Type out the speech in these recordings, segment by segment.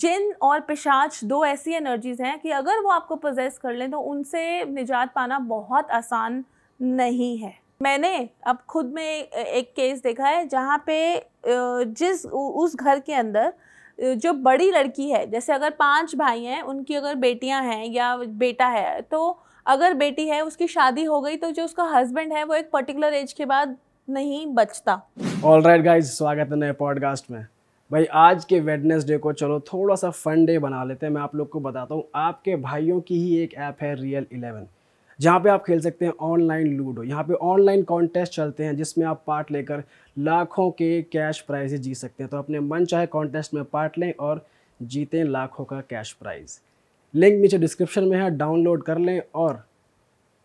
जिन और पिशाच दो ऐसी एनर्जीज हैं कि अगर वो आपको पोजेस कर लें तो उनसे निजात पाना बहुत आसान नहीं है मैंने अब खुद में एक केस देखा है जहाँ पे जिस उस घर के अंदर जो बड़ी लड़की है जैसे अगर पांच भाई हैं उनकी अगर बेटियां हैं या बेटा है तो अगर बेटी है उसकी शादी हो गई तो जो उसका हस्बैंड है वो एक पर्टिकुलर एज के बाद नहीं बचता ऑल राइट गाइज स्वागत है नए पॉडकास्ट में भाई आज के वेडनेसडे को चलो थोड़ा सा फन डे बना लेते हैं मैं आप लोग को बताता हूँ आपके भाइयों की ही एक ऐप है रियल इलेवन जहाँ पे आप खेल सकते हैं ऑनलाइन लूडो यहाँ पे ऑनलाइन कॉन्टेस्ट चलते हैं जिसमें आप पार्ट लेकर लाखों के कैश प्राइज जीत सकते हैं तो अपने मन चाहे कॉन्टेस्ट में पार्ट लें और जीतें लाखों का कैश प्राइज़ लिंक नीचे डिस्क्रिप्शन में है डाउनलोड कर लें और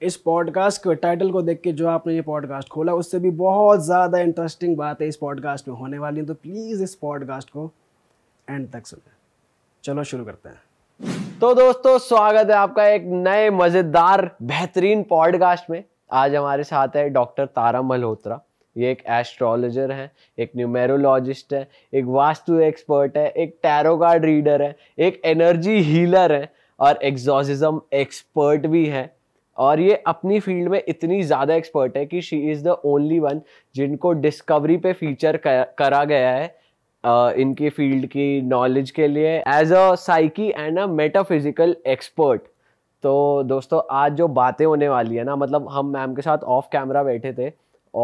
इस पॉडकास्ट के टाइटल को देख के जो आपने ये पॉडकास्ट खोला उससे भी बहुत ज़्यादा इंटरेस्टिंग बात है इस पॉडकास्ट में होने वाली है तो प्लीज़ इस पॉडकास्ट को एंड तक सुने चलो शुरू करते हैं तो दोस्तों स्वागत है आपका एक नए मज़ेदार बेहतरीन पॉडकास्ट में आज हमारे साथ है डॉक्टर तारा मल्होत्रा ये एक एस्ट्रोलॉजर हैं एक न्यूमेरोलॉजिस्ट है एक वास्तु एक्सपर्ट है एक टैरो रीडर है एक एनर्जी हीलर है और एग्जॉजिज्म एक्सपर्ट भी है और ये अपनी फील्ड में इतनी ज़्यादा एक्सपर्ट है कि she is the only one जिनको डिस्कवरी पे फीचर करा गया है इनके इनकी फील्ड की नॉलेज के लिए as a psychic and a metaphysical expert तो दोस्तों आज जो बातें होने वाली है ना मतलब हम मैम के साथ ऑफ कैमरा बैठे थे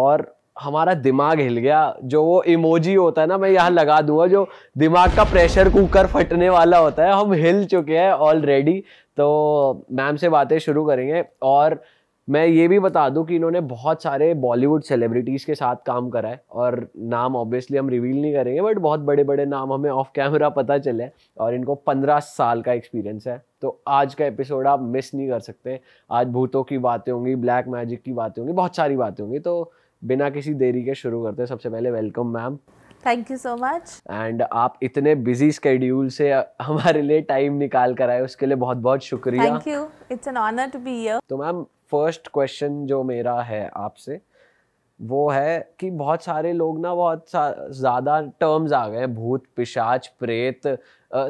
और हमारा दिमाग हिल गया जो वो इमोजी होता है ना मैं यहाँ लगा दूंगा जो दिमाग का प्रेशर कुकर फटने वाला होता है हम हिल चुके हैं ऑलरेडी तो मैम से बातें शुरू करेंगे और मैं ये भी बता दूं कि इन्होंने बहुत सारे बॉलीवुड सेलिब्रिटीज़ के साथ काम करा है और नाम ऑब्वियसली हम रिवील नहीं करेंगे बट बहुत बड़े बड़े नाम हमें ऑफ कैमरा पता चले और इनको पंद्रह साल का एक्सपीरियंस है तो आज का एपिसोड आप मिस नहीं कर सकते आज भूतों की बातें होंगी ब्लैक मैजिक की बातें होंगी बहुत सारी बातें होंगी तो बिना किसी देरी के शुरू करते हैं सबसे पहले welcome ma'am thank you so much and आप इतने बिजी स्केड्यूल से हमारे लिए टाइम निकाल कर आए उसके लिए बहुत बहुत शुक्रिया thank you it's an honour to be here तो मैम फर्स्ट क्वेश्चन जो मेरा है आपसे वो है कि बहुत सारे लोग ना बहुत ज़्यादा टर्म्स आ गए भूत पिशाच प्रेत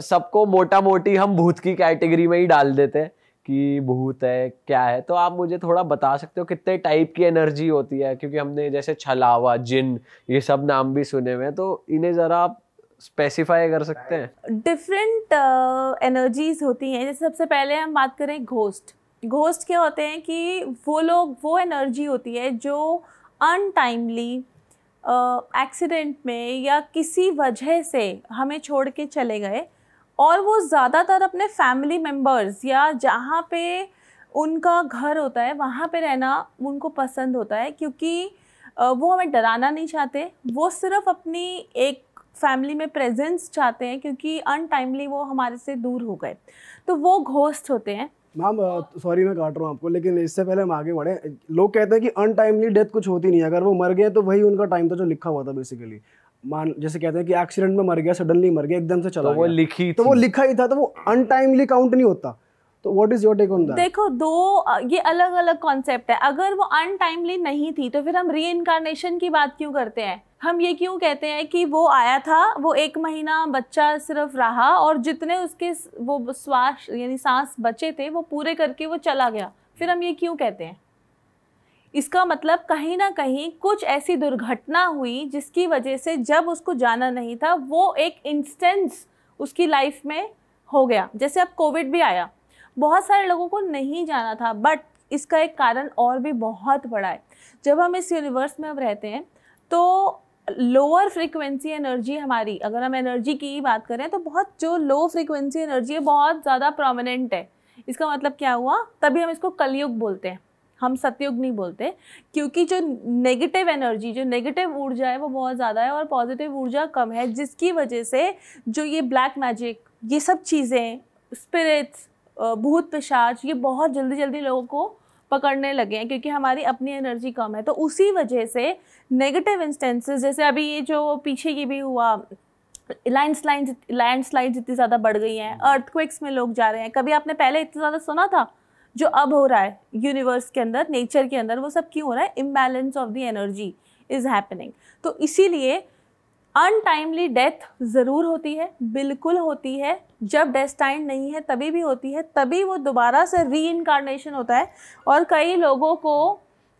सबको मोटा मोटी हम भूत की कैटेगरी में ही डाल देते हैं कि भूत है क्या है तो आप मुझे थोड़ा बता सकते हो कितने टाइप की एनर्जी होती है क्योंकि हमने जैसे छलावा जिन ये सब नाम भी सुने हुए हैं तो इन्हें ज़रा आप स्पेसिफाई कर सकते हैं डिफरेंट एनर्जीज uh, होती हैं जैसे सबसे पहले हम बात करें घोस्ट घोस्ट क्या होते हैं कि वो लोग वो एनर्जी होती है जो अनटाइमली एक्सीडेंट uh, में या किसी वजह से हमें छोड़ के चले गए और वो ज़्यादातर अपने फैमिली मेम्बर्स या जहाँ पे उनका घर होता है वहाँ पे रहना उनको पसंद होता है क्योंकि वो हमें डराना नहीं चाहते वो सिर्फ अपनी एक फैमिली में प्रेजेंस चाहते हैं क्योंकि अनटाइमली वो हमारे से दूर हो गए तो वो घोस्ट होते हैं मैम सॉरी मैं काट रहा हूँ आपको लेकिन इससे पहले हम आगे बढ़े लोग कहते हैं कि अनटाइमली डेथ कुछ होती नहीं है अगर वो मर गए तो वही उनका टाइम था जो लिखा हुआ था बेसिकली मान जैसे कहते हैं कि एक्सीडेंट में मर गया सडनली मर गया एकदम से तो चला तो वो लिखी तो वो लिखा ही था तो वो अनटाइमली काउंट नहीं होता तो what is your take on that देखो दो ये अलग अलग कॉन्सेप्ट है अगर वो अनटाइमली नहीं थी तो फिर हम री इनकारनेशन की बात क्यों करते हैं हम ये क्यों कहते हैं कि वो आया था वो एक महीना बच्चा सिर्फ रहा और जितने उसके वो श्वास यानी सांस बचे थे वो पूरे करके वो चला गया फिर हम ये क्यों कहते हैं इसका मतलब कहीं ना कहीं कुछ ऐसी दुर्घटना हुई जिसकी वजह से जब उसको जाना नहीं था वो एक इंस्टेंस उसकी लाइफ में हो गया जैसे अब कोविड भी आया बहुत सारे लोगों को नहीं जाना था बट इसका एक कारण और भी बहुत बड़ा है जब हम इस यूनिवर्स में अब रहते हैं तो लोअर फ्रीक्वेंसी एनर्जी हमारी अगर हम एनर्जी की बात करें तो बहुत जो लो फ्रीक्वेंसी एनर्जी है बहुत ज़्यादा प्रोमिनेंट है इसका मतलब क्या हुआ तभी हम इसको कलयुग बोलते हैं हम सतयुग नहीं बोलते क्योंकि जो नेगेटिव एनर्जी जो नेगेटिव ऊर्जा है वो बहुत ज़्यादा है और पॉजिटिव ऊर्जा कम है जिसकी वजह से जो ये ब्लैक मैजिक ये सब चीज़ें स्पिरिट्स भूत पिशाच ये बहुत जल्दी जल्दी लोगों को पकड़ने लगे हैं क्योंकि हमारी अपनी एनर्जी कम है तो उसी वजह से नेगेटिव इंस्टेंसेस जैसे अभी ये जो पीछे ये भी हुआ लैंड स्लाइड इतनी ज़्यादा बढ़ गई हैं अर्थक्वेक्स में लोग जा रहे हैं कभी आपने पहले इतना ज़्यादा सुना था जो अब हो रहा है यूनिवर्स के अंदर नेचर के अंदर वो सब क्यों हो रहा है imbalance of the energy is happening तो इसीलिए अनटाइमली डेथ ज़रूर होती है बिल्कुल होती है जब डेस्टाइंड नहीं है तभी भी होती है तभी वो दोबारा से री इनकारनेशन होता है और कई लोगों को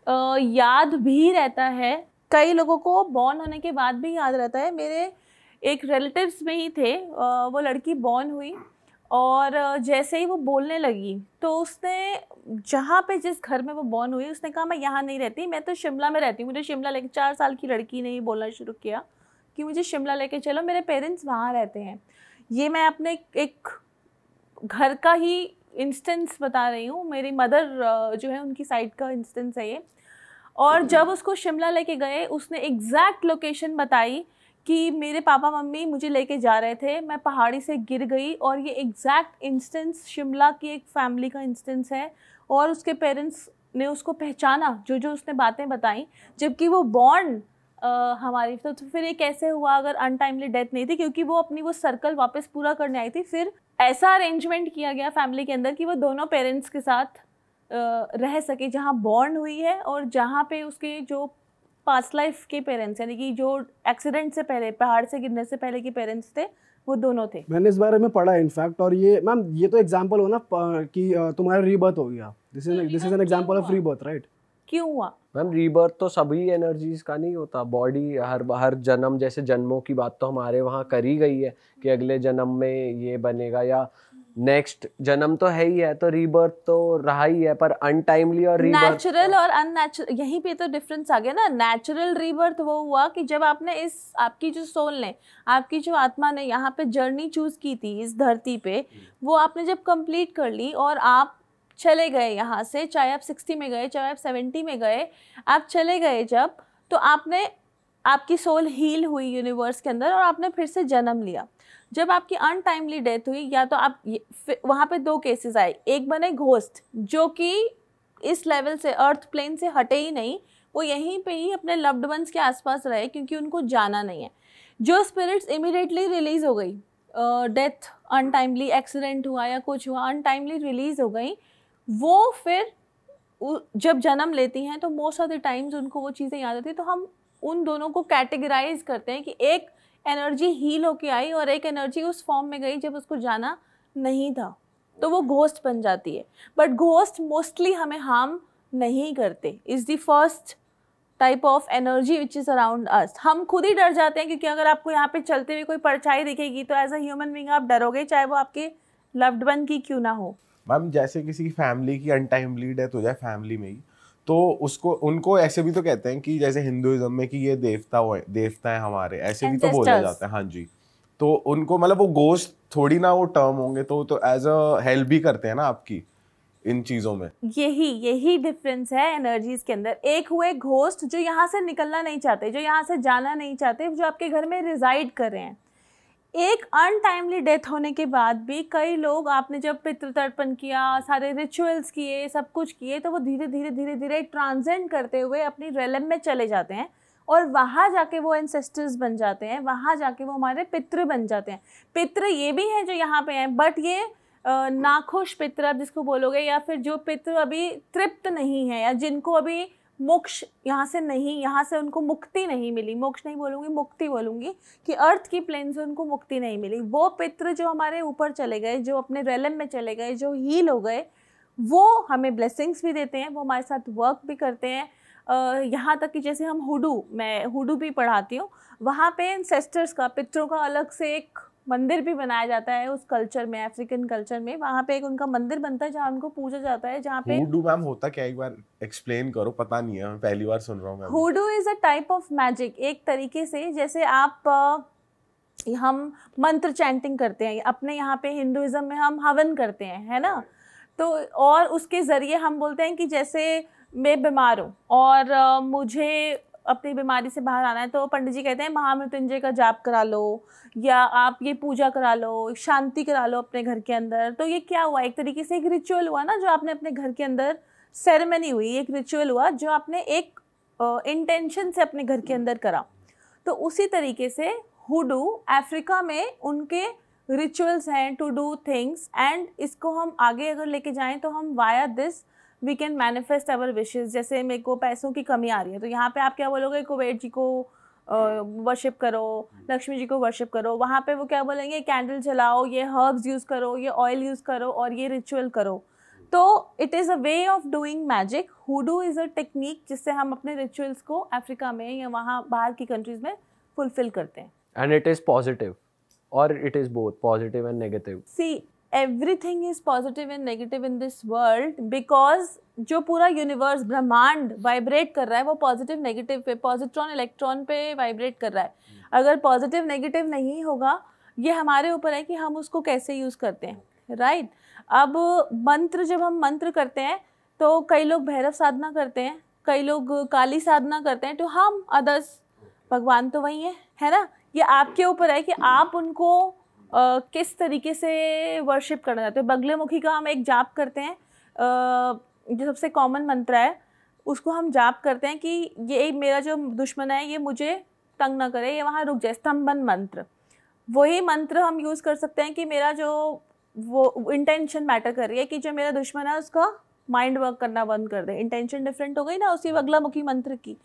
आ, याद भी रहता है कई लोगों को बॉर्न होने के बाद भी याद रहता है मेरे एक रिलेटिव्स में ही थे आ, वो लड़की बॉर्न हुई और जैसे ही वो बोलने लगी तो उसने जहाँ पे जिस घर में वो बॉर्न हुई उसने कहा मैं यहाँ नहीं रहती मैं तो शिमला में रहती हूँ मुझे शिमला लेके चार साल की लड़की ने ही बोलना शुरू किया कि मुझे शिमला लेके चलो मेरे पेरेंट्स वहाँ रहते हैं ये मैं अपने एक घर का ही इंस्टेंस बता रही हूँ मेरी मदर जो है उनकी साइड का इंस्टेंस है ये और जब उसको शिमला लेके गए उसने एग्जैक्ट लोकेशन बताई कि मेरे पापा मम्मी मुझे लेके जा रहे थे मैं पहाड़ी से गिर गई और ये एग्जैक्ट इंस्टेंस शिमला की एक फैमिली का इंस्टेंस है और उसके पेरेंट्स ने उसको पहचाना जो जो उसने बातें बताई जबकि वो बॉन्ड हमारी तो, तो फिर ये कैसे हुआ अगर अनटाइमली डेथ नहीं थी क्योंकि वो अपनी वो सर्कल वापस पूरा करने आई थी फिर ऐसा अरेंजमेंट किया गया फैमिली के अंदर कि वो दोनों पेरेंट्स के साथ रह सके जहाँ बॉन्ड हुई है और जहाँ पे उसके जो पास्ट लाइफ के पेरेंट्स यानी कि जो एक्सीडेंट से पहले पहाड़ से गिरने से पहले के पेरेंट्स थे वो दोनों थे मैंने इस बारे में पढ़ा है इनफैक्ट और ये मैम ये तो एग्जाम्पल हो ना कि तुम्हारा रीबर्थ हो गया this is this is an example of rebirth right क्यों हुआ मैम रीबर्थ तो सभी एनर्जीज का नहीं होता बॉडी हर हर जन्म जैसे जन्मों की बात तो हमारे वहाँ करी गई है कि अगले जन्म में ये बनेगा या नेक्स्ट जन्म तो है ही है तो रीबर्थ तो रहा ही है पर अनटाइमली और नेचुरल और अननेचुरल यहीं पे तो डिफरेंस आ गया ना नेचुरल रीबर्थ वो हुआ कि जब आपने इस आपकी जो सोल ने आपकी जो आत्मा ने यहाँ पे जर्नी चूज की थी इस धरती पे वो आपने जब कंप्लीट कर ली और आप चले गए यहाँ से चाहे आप सिक्सटी में गए चाहे आप सेवेंटी में गए आप चले गए जब तो आपने आपकी सोल हील हुई यूनिवर्स के अंदर और आपने फिर से जन्म लिया जब आपकी अनटाइमली डेथ हुई या तो आप वहाँ पे दो केसेस आए एक बने घोस्ट जो कि इस लेवल से अर्थ प्लेन से हटे ही नहीं वो यहीं पे ही अपने लव्ड वंस के आसपास रहे क्योंकि उनको जाना नहीं है जो स्पिरिट्स इमिडिएटली रिलीज़ हो गई डेथ अनटाइमली एक्सीडेंट हुआ या कुछ हुआ अनटाइमली रिलीज़ हो गई वो फिर जब जन्म लेती हैं तो मोस्ट ऑफ द टाइम्स उनको वो चीज़ें याद आती हैं तो हम उन दोनों को कैटेगराइज करते हैं कि एक एनर्जी हील होके आई और एक एनर्जी उस फॉर्म में गई जब उसको जाना नहीं था तो वो घोस्ट बन जाती है बट घोस्ट मोस्टली हमें हार्म नहीं करते is the first type of energy which is around us हम खुद ही डर जाते हैं क्योंकि अगर आपको यहाँ पे चलते हुए कोई परछाई दिखेगी तो एज अ ह्यूमन बींग आप डरोगे चाहे वो आपके लव्ड वन की क्यों ना हो मैम जैसे किसी की फैमिली की अनटाइमली डेथ हो जाए फैमिली में ही तो उसको उनको ऐसे भी तो कहते हैं कि जैसे हिंदुइज्म में कि ये देवता हो देवता है हमारे ऐसे भी तो बोला जाता है हाँ जी तो उनको मतलब वो गोश्त थोड़ी ना वो टर्म होंगे तो तो एज अ हेल्प भी करते हैं ना आपकी इन चीज़ों में यही यही डिफरेंस है एनर्जीज के अंदर एक हुए घोस्ट जो यहाँ से निकलना नहीं चाहते जो यहाँ से जाना नहीं चाहते जो आपके घर में रिजाइड कर रहे हैं एक अनटाइमली डेथ होने के बाद भी कई लोग आपने जब पितृतर्पण किया सारे रिचुअल्स किए सब कुछ किए तो वो धीरे धीरे धीरे धीरे ट्रांसजेंड करते हुए अपनी रेलम में चले जाते हैं और वहाँ जाके वो एंसेस्टर्स बन जाते हैं वहाँ जाके वो हमारे पितृ बन जाते हैं पितृ ये भी हैं जो यहाँ पे हैं बट ये नाखुश पितृ आप जिसको बोलोगे या फिर जो पितृ अभी तृप्त नहीं है या जिनको अभी मोक्ष यहाँ से नहीं यहाँ से उनको मुक्ति नहीं मिली मोक्ष नहीं बोलूँगी मुक्ति बोलूँगी कि अर्थ की प्लेन से उनको मुक्ति नहीं मिली वो पित्र जो हमारे ऊपर चले गए जो अपने रेलम में चले गए जो हील हो गए वो हमें ब्लेसिंग्स भी देते हैं वो हमारे साथ वर्क भी करते हैं यहाँ तक कि जैसे हम हुडू मैं हुडू भी पढ़ाती हूँ वहाँ पे इंसेस्टर्स का पित्रों का अलग से एक मंदिर भी बनाया जाता है उस कल्चर में अफ्रीकन कल्चर में वहाँ पे एक उनका मंदिर बनता है जहाँ उनको पूजा जाता है जहाँ पे हुडू मैम होता क्या एक बार एक्सप्लेन करो पता नहीं है मैं पहली बार सुन रहा हूँ hoodoo is a type of magic एक तरीके से जैसे आप हम मंत्र चैंटिंग करते हैं अपने यहाँ पे हिंदुज़म में हम हवन करते हैं है ना तो और उसके ज़रिए हम बोलते हैं कि जैसे मैं बीमार हूँ और मुझे अपनी बीमारी से बाहर आना है तो पंडित जी कहते हैं महामृत्युंजय का जाप करा लो या आप ये पूजा करा लो शांति करा लो अपने घर के अंदर तो ये क्या हुआ एक तरीके से एक रिचुअल हुआ ना जो आपने अपने घर के अंदर सेरेमनी हुई एक रिचुअल हुआ जो आपने एक इंटेंशन से अपने घर के अंदर करा तो उसी तरीके से हुडू अफ्रीका में उनके रिचुअल्स हैं टू डू थिंग्स एंड इसको हम आगे अगर लेके जाएं तो हम via this we can manifest our wishes जैसे मेरे को पैसों की कमी आ रही है तो यहाँ पे आप क्या बोलोगे कुबेर जी को वर्शिप करो लक्ष्मी जी को वर्शिप करो वहाँ पे वो क्या बोलेंगे कैंडल जलाओ ये हर्ब्स यूज़ करो ये ऑयल यूज़ करो और ये रिचुअल करो तो it is a way of doing magic hoodoo is a technique जिससे हम अपने रिचुअल्स को अफ्रीका में या वहाँ बाहर की कंट्रीज में फुलफिल करते हैं एंड इट इज़ पॉजिटिव और it is both positive and negative see everything is positive and negative in this world because जो पूरा यूनिवर्स ब्रह्मांड वाइब्रेट कर रहा है वो पॉजिटिव नेगेटिव पे पॉजिट्रॉन इलेक्ट्रॉन पे वाइब्रेट कर रहा है hmm. अगर पॉजिटिव नेगेटिव नहीं होगा ये हमारे ऊपर है कि हम उसको कैसे यूज़ करते हैं राइट right? अब मंत्र जब हम मंत्र करते हैं तो कई लोग भैरव साधना करते हैं कई लोग काली साधना करते हैं टू तो हम अदर्स भगवान तो वही है है ना ये आपके ऊपर है कि आप उनको आ, किस तरीके से वर्शिप करना चाहते हो बगले मुखी का हम एक जाप करते हैं आ, जो सबसे कॉमन मंत्र है उसको हम जाप करते हैं कि ये मेरा जो दुश्मन है ये मुझे तंग ना करे ये वहाँ रुक जाए स्तंभन मंत्र वही मंत्र हम यूज़ कर सकते हैं कि मेरा जो वो इंटेंशन मैटर कर रही है कि जो मेरा दुश्मन है उसका माइंड वर्क करना बंद कर दे इंटेंशन डिफरेंट हो गई ना उसी बगला मुखी मंत्र की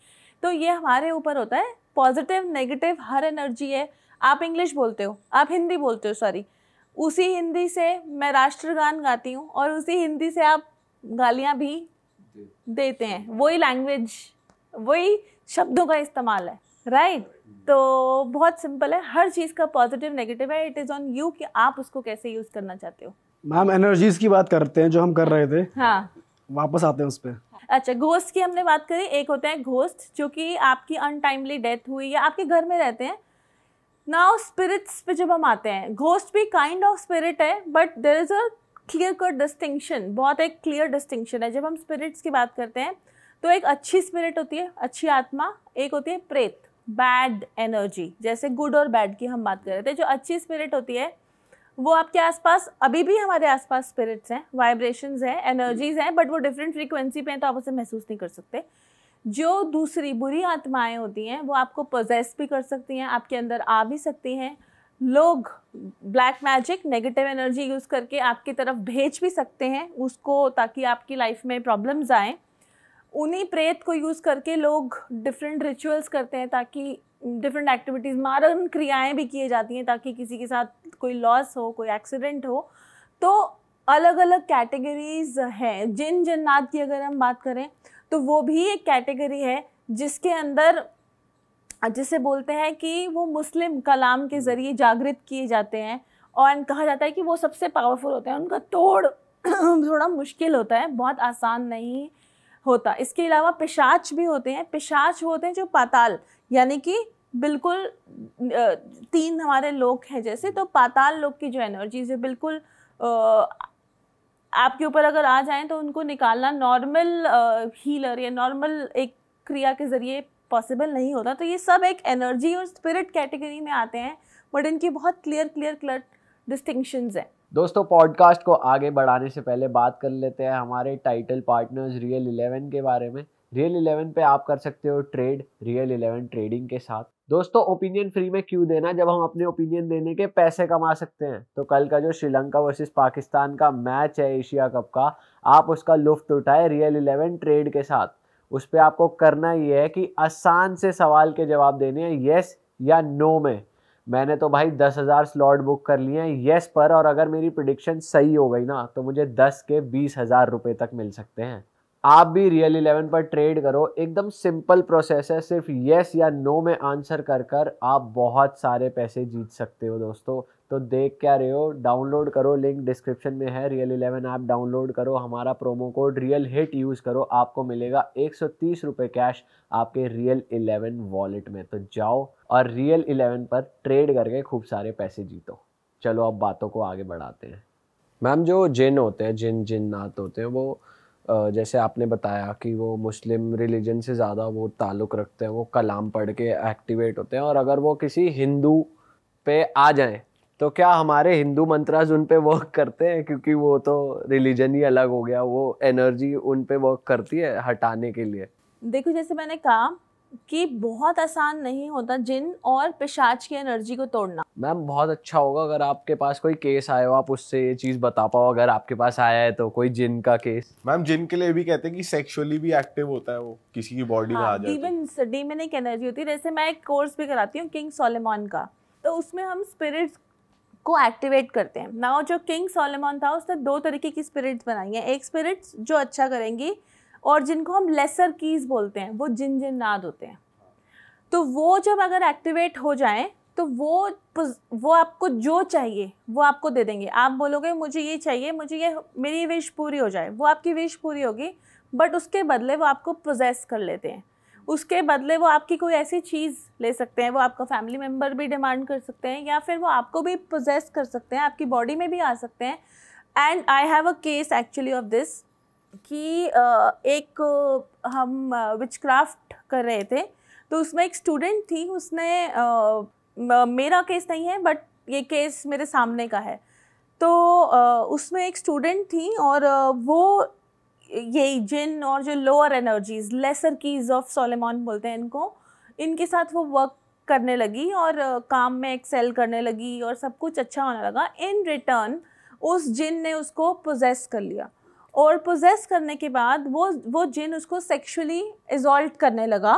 तो ये हमारे ऊपर होता है पॉजिटिव नेगेटिव हर एनर्जी है आप इंग्लिश बोलते हो आप हिंदी बोलते हो सॉरी उसी हिंदी से मैं राष्ट्रगान गाती हूँ और उसी हिंदी से आप गालियाँ भी देते हैं वही लैंग्वेज वही शब्दों का इस्तेमाल है राइट right? तो बहुत सिंपल है हर चीज़ का पॉजिटिव नेगेटिव है इट इज़ ऑन यू कि आप उसको कैसे यूज़ करना चाहते हो मैम एनर्जीज की बात करते हैं जो हम कर रहे थे हाँ वापस आते हैं उस पर अच्छा घोस्ट की हमने बात करी एक होता है घोस्ट जो कि आपकी अनटाइमली डेथ हुई या आपके घर में रहते हैं नाउ स्पिरिट्स पे जब हम आते हैं घोस्ट भी काइंड ऑफ स्पिरिट है but there is a clear cut distinction बहुत एक क्लियर डिस्टिंक्शन है जब हम स्पिरिट्स की बात करते हैं तो एक अच्छी स्पिरिट होती है अच्छी आत्मा एक होती है प्रेत बैड एनर्जी जैसे गुड और बैड की हम बात कर रहे थे जो अच्छी स्पिरिट होती है वो आपके आसपास अभी भी हमारे आसपास स्पिरिट्स हैं वाइब्रेशंस हैं एनर्जीज हैं बट वो डिफरेंट फ्रीक्वेंसी पे हैं तो आप उसे महसूस नहीं कर सकते जो दूसरी बुरी आत्माएं होती हैं वो आपको पोजेस भी कर सकती हैं आपके अंदर आ भी सकती हैं लोग black magic negative energy use करके आपकी तरफ भेज भी सकते हैं उसको ताकि आपकी लाइफ में प्रॉब्लम्स आएँ उन्हीं प्रेत को यूज़ करके लोग डिफरेंट रिचुअल्स करते हैं ताकि डिफरेंट एक्टिविटीज़ मारण क्रियाएं भी किए जाती हैं ताकि किसी के साथ कोई लॉस हो कोई एक्सीडेंट हो तो अलग अलग कैटेगरीज हैं जिन जन्नात की अगर हम बात करें तो वो भी एक कैटेगरी है जिसके अंदर जिसे बोलते हैं कि वो मुस्लिम कलाम के हम्म। ज़रिए जागृत किए जाते हैं और कहा जाता है कि वो सबसे पावरफुल होते हैं उनका तोड़ थोड़ा मुश्किल होता है बहुत आसान नहीं होता इसके अलावा पिशाच भी होते हैं पिशाच होते हैं जो पाताल यानी कि बिल्कुल तीन हमारे लोग हैं जैसे तो पाताल लोग की जो एनर्जीज है बिल्कुल आपके ऊपर अगर आ जाएं तो उनको निकालना नॉर्मल हीलर या नॉर्मल एक क्रिया के ज़रिए पॉसिबल नहीं होता तो ये सब एक एनर्जी और स्पिरिट कैटेगरी में आते हैं बट इनकी बहुत क्लियर क्लियर क्लर डिस्टिंक्शंस हैं दोस्तों पॉडकास्ट को आगे बढ़ाने से पहले बात कर लेते हैं हमारे टाइटल पार्टनर्स रियल इलेवन के बारे में रियल इलेवन पे आप कर सकते हो ट्रेड रियल इलेवन ट्रेडिंग के साथ दोस्तों ओपिनियन फ्री में क्यों देना जब हम अपने ओपिनियन देने के पैसे कमा सकते हैं तो कल का जो श्रीलंका वर्सेस पाकिस्तान का मैच है एशिया कप का आप उसका लुफ्त उठाए रियल इलेवन ट्रेड के साथ उस पर आपको करना ये है कि आसान से सवाल के जवाब देने हैं येस या नो में मैंने तो भाई दस हज़ार स्लॉट बुक कर लिए हैं येस पर और अगर मेरी प्रडिक्शन सही हो गई ना तो मुझे दस के बीस हज़ार रुपये तक मिल सकते हैं आप भी रियल इलेवन पर ट्रेड करो एकदम सिंपल प्रोसेस है सिर्फ येस या नो में आंसर कर कर आप बहुत सारे पैसे जीत सकते हो दोस्तों तो देख क्या रहे हो डाउनलोड करो लिंक डिस्क्रिप्शन में है रियल इलेवन ऐप डाउनलोड करो हमारा promo code real hit use करो आपको मिलेगा एक सौ कैश आपके रियल इलेवन वॉलेट में तो जाओ और रियल इलेवन पर ट्रेड करके खूब सारे पैसे जीतो चलो अब बातों को आगे बढ़ाते हैं मैम जो जिन होते हैं जिन जिन नात होते हैं वो जैसे आपने बताया कि वो मुस्लिम रिलीजन से ज़्यादा वो ताल्लुक़ रखते हैं वो कलाम पढ़ के एक्टिवेट होते हैं और अगर वो किसी हिंदू पे आ जाएं तो क्या हमारे हिंदू मंत्राज उन पे वर्क करते हैं क्योंकि वो तो रिलीजन ही अलग हो गया वो एनर्जी उन पे वर्क करती है हटाने के लिए देखो जैसे मैंने कहा कि बहुत आसान नहीं होता जिन और पिशाच की एनर्जी को तोड़ना मैम बहुत अच्छा होगा अगर आपके पास कोई केस आए हो आप उससे ये चीज़ बता पाओ अगर आपके पास आया है तो कोई जिन का केस मैम जिन के लिए भी कहते हैं कि सेक्सुअली भी एक्टिव होता है वो किसी की बॉडी हाँ, में आ सडी में नहीं एनर्जी होती जैसे मैं एक कोर्स भी कराती हूँ किंग सोलेमोन का तो उसमें हम स्पिरिट्स को एक्टिवेट करते हैं नाउ जो किंग सोलेमोन था उसने दो तरीके की स्पिरिट्स बनाई हैं एक स्पिरिट्स जो अच्छा करेंगी और जिनको हम लेसर कीज़ बोलते हैं वो जिन जिन नाद होते हैं तो वो जब अगर एक्टिवेट हो जाए तो वो वो आपको जो चाहिए वो आपको दे देंगे आप बोलोगे मुझे ये चाहिए मुझे ये मेरी विश पूरी हो जाए वो आपकी विश पूरी होगी बट उसके बदले वो आपको प्रोजेस कर लेते हैं उसके बदले वो आपकी कोई ऐसी चीज़ ले सकते हैं वो आपका फैमिली मेम्बर भी डिमांड कर सकते हैं या फिर वो आपको भी प्रोजेस कर सकते हैं आपकी बॉडी में भी आ सकते हैं and I have a case actually of this कि एक हम विच क्राफ्ट कर रहे थे तो उसमें एक स्टूडेंट थी उसने मेरा केस नहीं है बट ये केस मेरे सामने का है तो उसमें एक स्टूडेंट थी और वो ये जिन और जो lower energies lesser keys of Solomon बोलते हैं इनको इनके साथ वो वर्क करने लगी और काम में एक्सेल करने लगी और सब कुछ अच्छा होने लगा इन रिटर्न उस जिन ने उसको प्रोजेस कर लिया और पोजेस करने के बाद वो वो जिन उसको सेक्सुअली एजॉल्ट करने लगा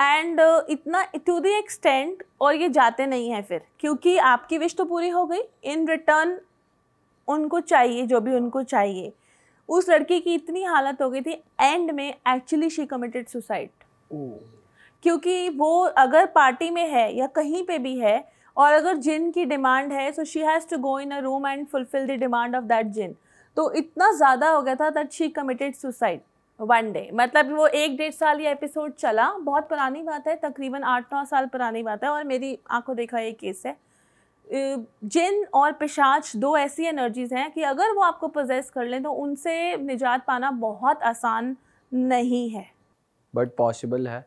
एंड uh, इतना टू द एक्सटेंट और ये जाते नहीं हैं फिर क्योंकि आपकी विश तो पूरी हो गई इन रिटर्न उनको चाहिए जो भी उनको चाहिए उस लड़की की इतनी हालत हो गई थी एंड में एक्चुअली शी कमिटेड सुसाइड क्योंकि वो अगर पार्टी में है या कहीं पे भी है और अगर जिन की डिमांड है so she has to go in a room and fulfil the demand of that जिन तो इतना ज़्यादा हो गया था that she committed suicide one day मतलब वो एक डेढ़ साल ये एपिसोड चला बहुत पुरानी बात है तकरीबन आठ नौ साल पुरानी बात है और मेरी आंखों देखा ये केस है जिन और पिशाच दो ऐसी एनर्जीज हैं कि अगर वो आपको पोजेस कर लें तो उनसे निजात पाना बहुत आसान नहीं है बट पॉसिबल है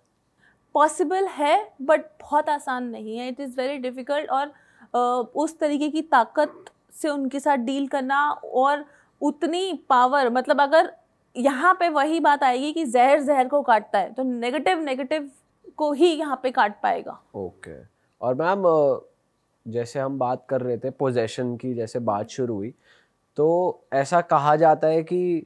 पॉसिबल है बट बहुत आसान नहीं है इट इज़ वेरी डिफ़िकल्ट और उस तरीके की ताकत से उनके साथ डील करना और उतनी पावर मतलब अगर यहाँ पे वही बात आएगी कि जहर जहर को काटता है तो नेगेटिव नेगेटिव को ही यहाँ पे काट पाएगा ओके okay. और मैम जैसे हम बात कर रहे थे पोजेशन की जैसे बात शुरू हुई तो ऐसा कहा जाता है कि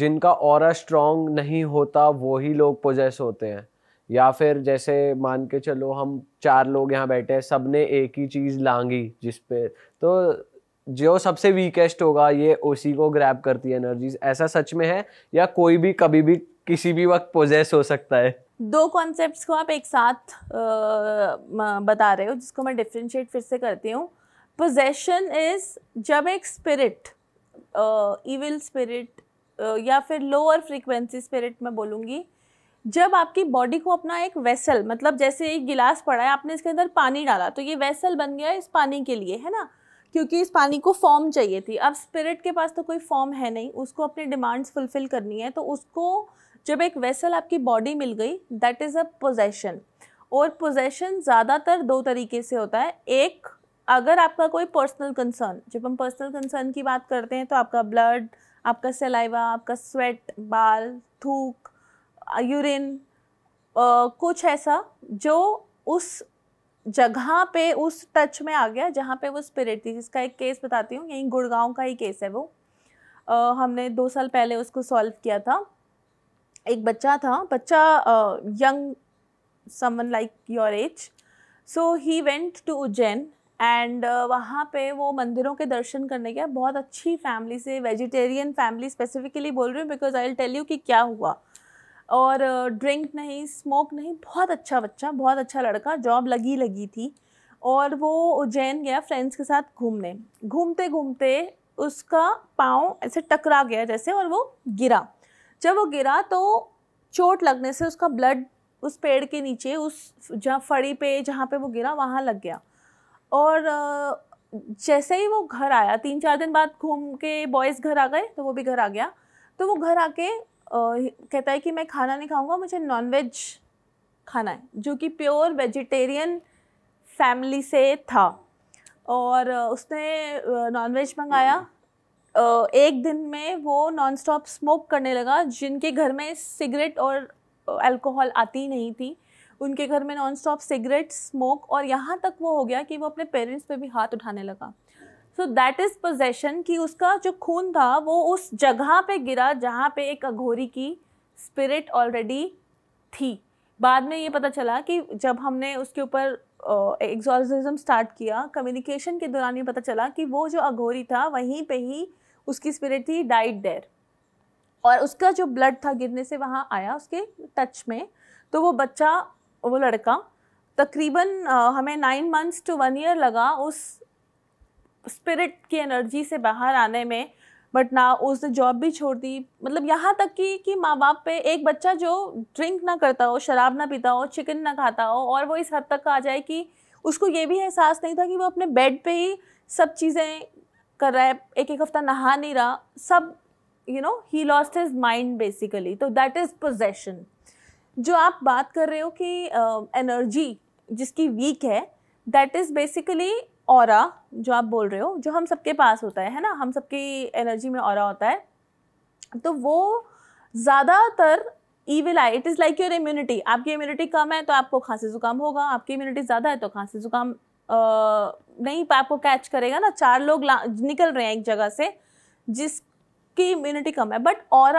जिनका और स्ट्रॉन्ग नहीं होता वो ही लोग पोजेस होते हैं या फिर जैसे मान के चलो हम चार लोग यहाँ बैठे हैं सब ने एक ही चीज़ लांगी जिस पे तो जो सबसे वीकेस्ट होगा ये उसी को ग्रैब करती है एनर्जीज ऐसा सच में है या कोई भी कभी भी किसी भी वक्त पोजेस हो सकता है दो कॉन्सेप्ट्स को आप एक साथ आ, बता रहे हो जिसको मैं डिफ्रेंशिएट फिर से करती हूँ पोजेशन इज जब एक स्पिरिट इविल स्पिरिट या फिर लोअर फ्रीक्वेंसी स्पिरिट मैं बोलूँगी जब आपकी बॉडी को अपना एक वेसल मतलब जैसे एक गिलास पड़ा है आपने इसके अंदर पानी डाला तो ये वेसल बन गया इस पानी के लिए है ना क्योंकि इस पानी को फॉर्म चाहिए थी अब स्पिरिट के पास तो कोई फॉर्म है नहीं उसको अपने डिमांड्स फुलफ़िल करनी है तो उसको जब एक वेसल आपकी बॉडी मिल गई दैट इज़ अ पोजेशन और पोजेशन ज़्यादातर दो तरीके से होता है एक अगर आपका कोई पर्सनल कंसर्न जब हम पर्सनल कंसर्न की बात करते हैं तो आपका ब्लड आपका सलाइवा आपका स्वेट बाल थूक यूरिन कुछ ऐसा जो उस जगह पे उस टच में आ गया जहाँ पे वो स्पिरिट थी जिसका एक केस बताती हूँ यहीं गुड़गांव का ही केस है वो आ, हमने दो साल पहले उसको सॉल्व किया था एक बच्चा था बच्चा young someone like your age so he went to Ujjain and वहाँ पे वो मंदिरों के दर्शन करने गया बहुत अच्छी फैमिली से वेजिटेरियन फैमिली स्पेसिफिकली बोल रही हूँ because I will tell you कि क्या हुआ और ड्रिंक नहीं स्मोक नहीं बहुत अच्छा बच्चा बहुत अच्छा लड़का जॉब लगी लगी थी और वो उज्जैन गया फ्रेंड्स के साथ घूमने घूमते घूमते उसका पाँव ऐसे टकरा गया जैसे और वो गिरा जब वो गिरा तो चोट लगने से उसका ब्लड उस पेड़ के नीचे उस जहाँ फड़ी पे जहाँ पे वो गिरा वहाँ लग गया और जैसे ही वो घर आया तीन चार दिन बाद घूम के बॉयज़ घर आ गए तो वो भी घर आ गया तो वो घर आके कहता है कि मैं खाना नहीं खाऊंगा मुझे नॉन वेज खाना है जो कि प्योर वेजिटेरियन फैमिली से था और उसने नॉनवेज मंगाया एक दिन में वो नॉन स्टॉप स्मोक करने लगा जिनके घर में सिगरेट और अल्कोहल आती नहीं थी उनके घर में नॉन स्टॉप सिगरेट स्मोक और यहाँ तक वो हो गया कि वो अपने पेरेंट्स पे भी हाथ उठाने लगा सो दैट इज़ पोजेशन कि उसका जो खून था वो उस जगह पे गिरा जहाँ पे एक अघोरी की स्पिरिट ऑलरेडी थी बाद में ये पता चला कि जब हमने उसके ऊपर एग्जॉर्सिज्म स्टार्ट किया कम्युनिकेशन के दौरान ये पता चला कि वो जो अघोरी था वहीं पे ही उसकी स्पिरिट थी डाइट डेर और उसका जो ब्लड था गिरने से वहाँ आया उसके टच में तो वो बच्चा वो लड़का तकरीबन हमें nine months to one year लगा उस स्पिरिट की एनर्जी से बाहर आने में बट ना उसने जॉब भी छोड़ दी मतलब यहाँ तक कि कि माँ बाप पे एक बच्चा जो ड्रिंक ना करता हो शराब ना पीता हो चिकन ना खाता हो और वो इस हद तक आ जाए कि उसको ये भी एहसास नहीं था कि वो अपने बेड पे ही सब चीज़ें कर रहा है एक एक हफ्ता नहा नहीं रहा सब you know he lost his mind basically तो दैट इज़ पोजेशन जो आप बात कर रहे हो कि एनर्जी uh, जिसकी वीक है दैट इज़ बेसिकली और जो आप बोल रहे हो जो हम सबके पास होता है है ना हम सबकी एनर्जी में और होता है तो वो ज़्यादातर evil eye it is like your immunity आपकी इम्यूनिटी कम है तो आपको खांसी ज़ुकाम होगा आपकी इम्यूनिटी ज़्यादा है तो खांसी ज़ुकाम नहीं आपको कैच करेगा ना चार लोग निकल रहे हैं एक जगह से जिसकी इम्यूनिटी कम है बट और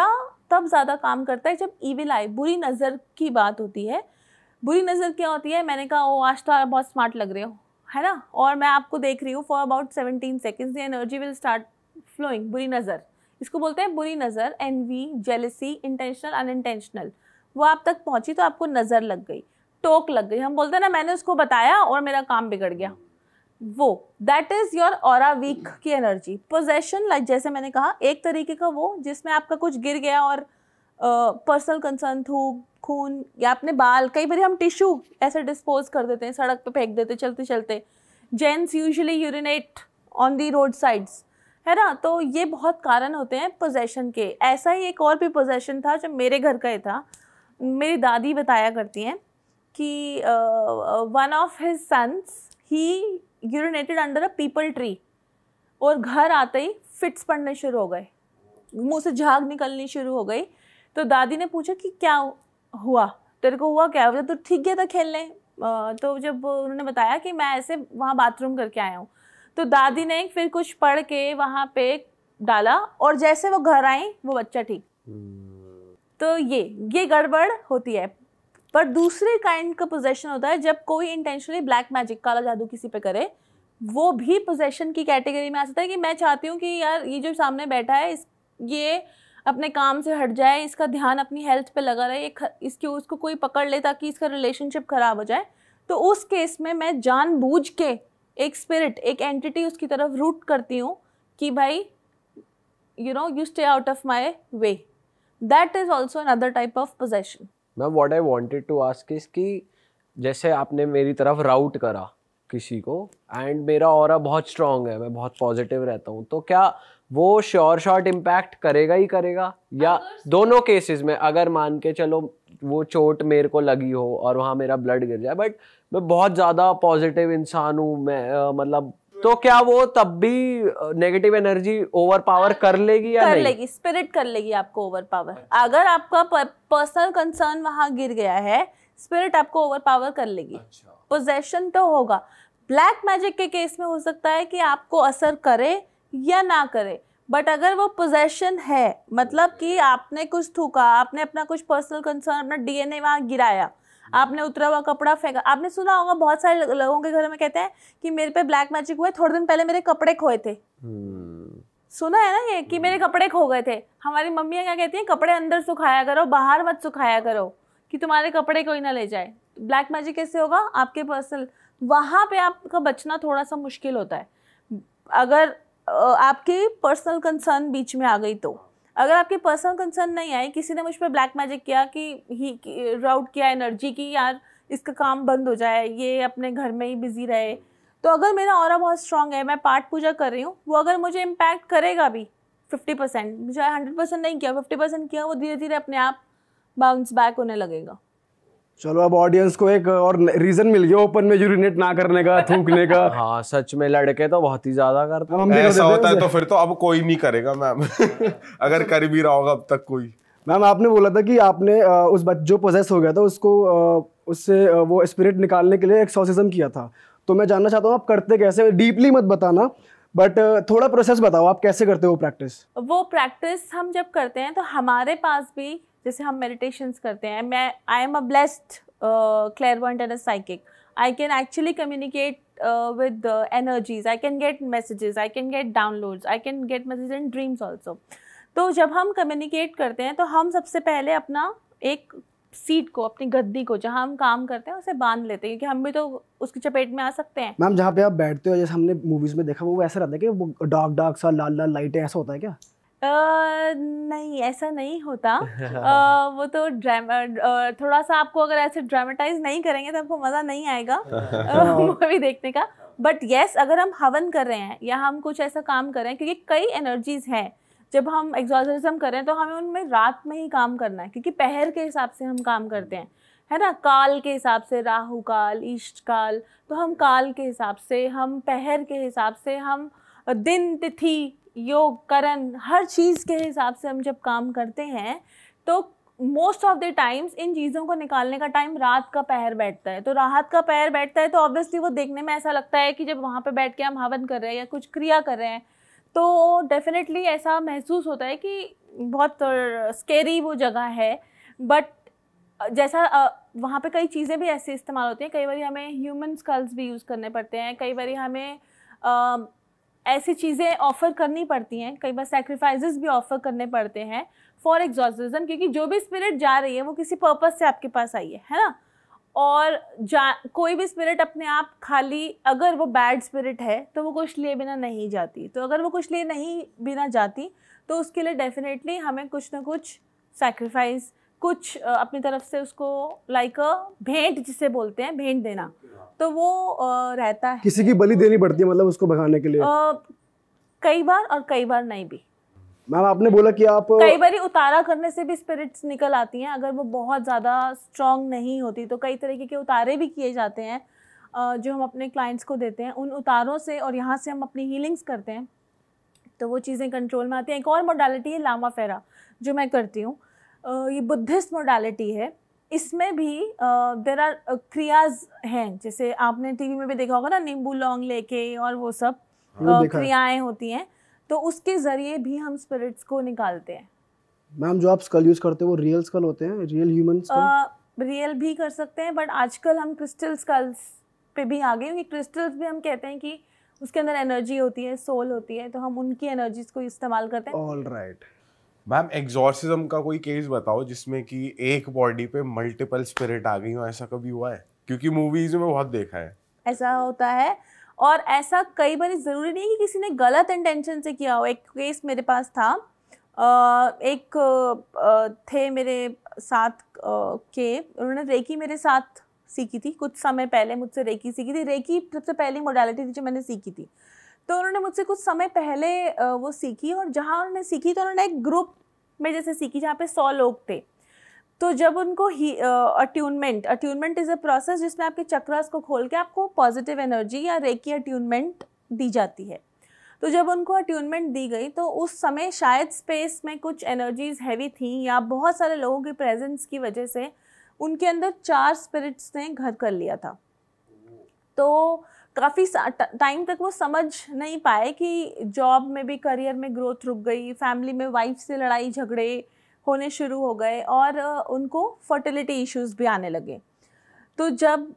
तब ज़्यादा काम करता है जब ईविल आई बुरी नज़र की बात होती है बुरी नज़र क्या होती है मैंने कहा ओ आज तो बहुत स्मार्ट लग रहे हो है ना और मैं आपको देख रही हूँ for about seventeen seconds the energy will start flowing बुरी नज़र इसको बोलते हैं बुरी नज़र envy jealousy intentional unintentional वो आप तक पहुँची तो आपको नज़र लग गई टोक लग गई हम बोलते हैं ना मैंने उसको बताया और मेरा काम बिगड़ गया वो दैट इज़ योर और वीक की एनर्जी पोजेशन लाइक जैसे मैंने कहा एक तरीके का वो जिसमें आपका कुछ गिर गया और पर्सनल कंसर्न थूक खून या अपने बाल कई बार हम टिश्यू ऐसे डिस्पोज कर देते हैं सड़क पे फेंक देते चलते चलते gents usually urinate on the road sides है ना तो ये बहुत कारण होते हैं पोजेशन के ऐसा ही एक और भी पोजेशन था जो मेरे घर का ही था मेरी दादी बताया करती हैं कि one of his sons he urinated under a peepal tree और घर आते ही फिट्स पड़ने शुरू हो गए मुंह से झाग निकलनी शुरू हो गई तो दादी ने पूछा कि क्या हुआ तेरे को हुआ क्या तू ठीक गया था खेलने तो जब उन्होंने बताया कि मैं ऐसे वहाँ बाथरूम करके आया हूँ तो दादी ने फिर कुछ पढ़ के वहाँ पे डाला और जैसे वो घर आई वो बच्चा ठीक हम्म। तो ये ये गड़बड़ होती है पर दूसरे काइंड का पोजेशन होता है जब कोई इंटेंशनली ब्लैक मैजिक काला जादू किसी पे करे वो भी पोजेशन की कैटेगरी में आ सकता है कि मैं चाहती हूँ कि यार ये जो सामने बैठा है इस ये अपने काम से हट जाए इसका ध्यान अपनी हेल्थ पे लगा रहे इसकी उसको कोई पकड़ ले ताकि इसका रिलेशनशिप ख़राब हो जाए तो उस केस में मैं जानबूझ के एक स्पिरिट एक एंटिटी उसकी तरफ रूट करती हूँ कि भाई you know you stay out of my way that is also another type of possession ma'am what I wanted to ask is कि जैसे आपने मेरी तरफ राउट करा किसी को एंड मेरा और बहुत स्ट्रांग है मैं बहुत पॉजिटिव रहता हूँ तो क्या वो श्योर शॉट इम्पैक्ट करेगा ही करेगा या दोनों केसेस में अगर मान के चलो वो चोट मेरे को लगी हो और वहाँ मेरा ब्लड गिर जाए बट मैं बहुत ज़्यादा पॉजिटिव इंसान हूँ मैं आ, मतलब तो क्या वो तब भी नेगेटिव एनर्जी ओवर पावर कर लेगी या कर नहीं? लेगी स्पिरिट कर लेगी आपको ओवर पावर अगर आपका पर्सनल कंसर्न वहां गिर गया है स्पिरिट आपको ओवर पावर कर लेगी पोजेशन अच्छा। तो होगा ब्लैक मैजिक के केस में हो सकता है कि आपको असर करे या ना करे बट अगर वो पोजेशन है मतलब कि आपने कुछ थूका आपने अपना कुछ पर्सनल कंसर्न अपना डीएनए वहाँ गिराया आपने उतरा हुआ कपड़ा फेंका आपने सुना होगा बहुत सारे लोगों के घरों में कहते हैं कि मेरे पे ब्लैक मैजिक हुआ थोड़े दिन पहले मेरे कपड़े खोए थे हम्म। सुना है ना ये कि मेरे हम्म। कपड़े खो गए थे हमारी मम्मियाँ क्या कहती हैं कपड़े अंदर सुखाया करो बाहर मत सुखाया करो कि तुम्हारे कपड़े कोई ना ले जाए ब्लैक मैजिक कैसे होगा आपके पर्सनल वहाँ पे आपका बचना थोड़ा सा मुश्किल होता है अगर आपकी पर्सनल कंसर्न बीच में आ गई तो अगर आपकी पर्सनल कंसर्न नहीं आई किसी ने मुझ पर ब्लैक मैजिक किया कि ही राउट किया एनर्जी की यार इसका काम बंद हो जाए ये अपने घर में ही बिजी रहे तो अगर मेरा और बहुत स्ट्रांग है मैं पाठ पूजा कर रही हूँ वो अगर मुझे इम्पैक्ट करेगा भी फिफ्टी परसेंट मुझे हंड्रेड परसेंट नहीं किया फिफ्टी परसेंट किया वो धीरे धीरे अपने आप बाउंस बैक होने लगेगा चलो अब ऑडियंस को एक और रीजन मिल गया ओपन में यूरिनेट ना करने का थूकने का हाँ सच में लड़के तो बहुत ही ज्यादा करते हैं ऐसा होता है तो फिर तो अब कोई नहीं करेगा मैम अगर कर भी रहा होगा अब तक कोई मैम आपने बोला था कि आपने उस बच जो पोजेस हो गया था उसको उससे वो स्पिरिट निकालने के लिए एक्सोसिज्म किया था तो मैं जानना चाहता हूँ आप करते कैसे डीपली मत बताना बट थोड़ा प्रोसेस बताओ आप कैसे करते हो प्रैक्टिस वो प्रैक्टिस हम जब करते हैं तो हमारे पास भी जैसे हम मेडिटेशन करते हैं मैं I am a blessed clairvoyant and a psychic I can actually communicate with energies I can get messages I can get get I can get message in dreams also तो जब हम कम्युनिकेट करते हैं तो हम सबसे पहले अपना एक सीट को अपनी गद्दी को जहाँ हम काम करते हैं उसे बांध लेते हैं क्योंकि हम भी तो उसकी चपेट में आ सकते हैं मैम जहाँ पे आप बैठते हो जैसे हमने मूवीज में देखा वो ऐसा रहता है कि वो डार्क डार्क सा लाल लाल लाइटें ऐसा होता है क्या नहीं ऐसा नहीं होता आ, वो तो ड्राम थोड़ा सा आपको अगर ऐसे ड्रामेटाइज नहीं करेंगे तो आपको मज़ा नहीं आएगा मूवी हाँ। देखने का बट येस yes, अगर हम हवन कर रहे हैं या हम कुछ ऐसा काम कर रहे हैं क्योंकि कई एनर्जीज़ हैं जब हम एग्जॉर्सिज्म कर रहे हैं तो हमें उनमें रात में ही काम करना है क्योंकि पहर के हिसाब से हम काम करते हैं है ना काल के हिसाब से राहु काल ईष्ट काल तो हम काल के हिसाब से हम पहर के हिसाब से हम दिन तिथि योग करण हर चीज़ के हिसाब से हम जब काम करते हैं तो मोस्ट ऑफ द टाइम्स इन चीज़ों को निकालने का टाइम रात का पहर बैठता है तो रात का पहर बैठता है तो ऑब्वियसली वो देखने में ऐसा लगता है कि जब वहाँ पे बैठ के हम हवन कर रहे हैं या कुछ क्रिया कर रहे हैं तो डेफिनेटली ऐसा महसूस होता है कि बहुत स्केरी वो जगह है बट जैसा वहाँ पे कई चीज़ें भी ऐसे इस्तेमाल होती हैं कई बार हमें ह्यूमन स्कल्स भी यूज़ करने पड़ते हैं कई बार हमें ऐसी चीज़ें ऑफ़र करनी पड़ती हैं कई बार सेक्रीफाइजेस भी ऑफ़र करने पड़ते हैं फॉर एग्जॉर्सिज्म क्योंकि जो भी स्पिरिट जा रही है वो किसी पर्पज़ से आपके पास आई है है ना और जा कोई भी स्पिरिट अपने आप खाली अगर वो बैड स्पिरिट है तो वो कुछ लिए बिना नहीं जाती तो अगर वो कुछ लिए नहीं बिना जाती तो उसके लिए डेफिनेटली हमें कुछ ना कुछ सेक्रीफाइस कुछ अपनी तरफ से उसको लाइक भेंट जिसे बोलते हैं भेंट देना तो वो रहता है किसी की बलि देनी पड़ती है मतलब उसको भगाने के लिए कई बार और कई बार नहीं भी मैम आपने बोला कि आप कई बार उतारा करने से भी स्पिरिट्स निकल आती हैं अगर वो बहुत ज़्यादा स्ट्रांग नहीं होती तो कई तरीके के उतारे भी किए जाते हैं जो हम अपने क्लाइंट्स को देते हैं उन उतारों से और यहाँ से हम अपनी हीलिंग्स करते हैं तो वो चीज़ें कंट्रोल में आती हैं एक और मोडालिटी है लामा फेरा जो मैं करती हूँ ये बुद्धिस्ट मोडालिटी है इसमें भी देर आर क्रियाज हैं जैसे आपने टीवी में भी देखा होगा ना नींबू लौंग लेके और वो सब क्रियाएं होती हैं तो उसके जरिए भी हम स्पिरिट्स को निकालते हैं मैम जो आप स्कल यूज करते हैं वो रियल स्कल होते हैं रियल ह्यूमन रियल भी कर सकते हैं बट आजकल हम क्रिस्टल स्कल्स पे भी आ गए क्योंकि क्रिस्टल्स भी हम कहते हैं कि उसके अंदर एनर्जी होती है सोल होती है तो हम उनकी एनर्जीज को इस्तेमाल करते हैं all right right. Ma'am exorcism का कोई केस बताओ जिसमें कि एक बॉडी पे मल्टीपल स्पिरिट आ गई हो ऐसा कभी हुआ है क्योंकि मूवीज में बहुत देखा है ऐसा होता है और ऐसा कई बार ज़रूरी नहीं कि किसी ने गलत इंटेंशन से किया हो एक केस मेरे पास था एक थे मेरे साथ के उन्होंने रेकी मेरे साथ सीखी थी कुछ समय पहले मुझसे रेकी सीखी थी रेकी सबसे पहली मोडालिटी थी जो मैंने सीखी थी तो उन्होंने मुझसे कुछ समय पहले वो सीखी और जहाँ उन्होंने सीखी तो उन्होंने एक ग्रुप में जैसे सीखी जहाँ पे सौ लोग थे तो जब उनको ही attunement attunement is a process जिसमें आपके चक्रास को खोल के आपको पॉजिटिव एनर्जी या रेकी अट्यूनमेंट दी जाती है तो जब उनको अट्यूनमेंट दी गई तो उस समय शायद स्पेस में कुछ एनर्जीज हैवी थी या बहुत सारे लोगों की प्रेजेंस की वजह से उनके अंदर चार स्पिरिट्स ने घर कर लिया था तो काफ़ी टाइम तक वो समझ नहीं पाए कि जॉब में भी करियर में ग्रोथ रुक गई फैमिली में वाइफ से लड़ाई झगड़े होने शुरू हो गए और उनको फर्टिलिटी इश्यूज़ भी आने लगे तो जब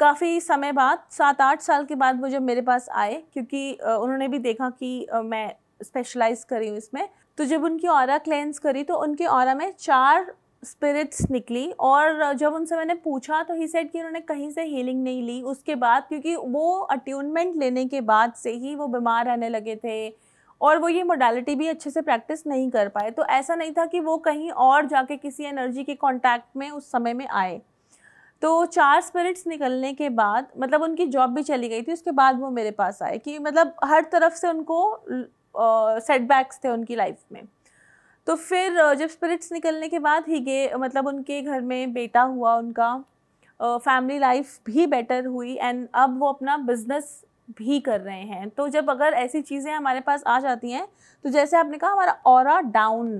काफ़ी समय बाद सात आठ साल के बाद वो जब मेरे पास आए क्योंकि उन्होंने भी देखा कि मैं स्पेशलाइज करी हूँ इसमें तो जब उनकी और क्लेंस करी तो उनके और में चार स्पिरिट्स निकली और जब उनसे मैंने पूछा तो ही सेट कि उन्होंने कहीं से हीलिंग नहीं ली उसके बाद क्योंकि वो अट्यूनमेंट लेने के बाद से ही वो बीमार रहने लगे थे और वो ये मोडालिटी भी अच्छे से प्रैक्टिस नहीं कर पाए तो ऐसा नहीं था कि वो कहीं और जाके किसी एनर्जी के कॉन्टैक्ट में उस समय में आए तो चार स्पिरिट्स निकलने के बाद मतलब उनकी जॉब भी चली गई थी उसके बाद वो मेरे पास आए कि मतलब हर तरफ से उनको सेटबैक्स थे उनकी लाइफ में तो फिर जब स्पिरिट्स निकलने के बाद ही गे मतलब उनके घर में बेटा हुआ उनका फैमिली लाइफ भी बेटर हुई एंड अब वो अपना बिजनेस भी कर रहे हैं तो जब अगर ऐसी चीज़ें हमारे पास आ जाती हैं तो जैसे आपने कहा हमारा और डाउन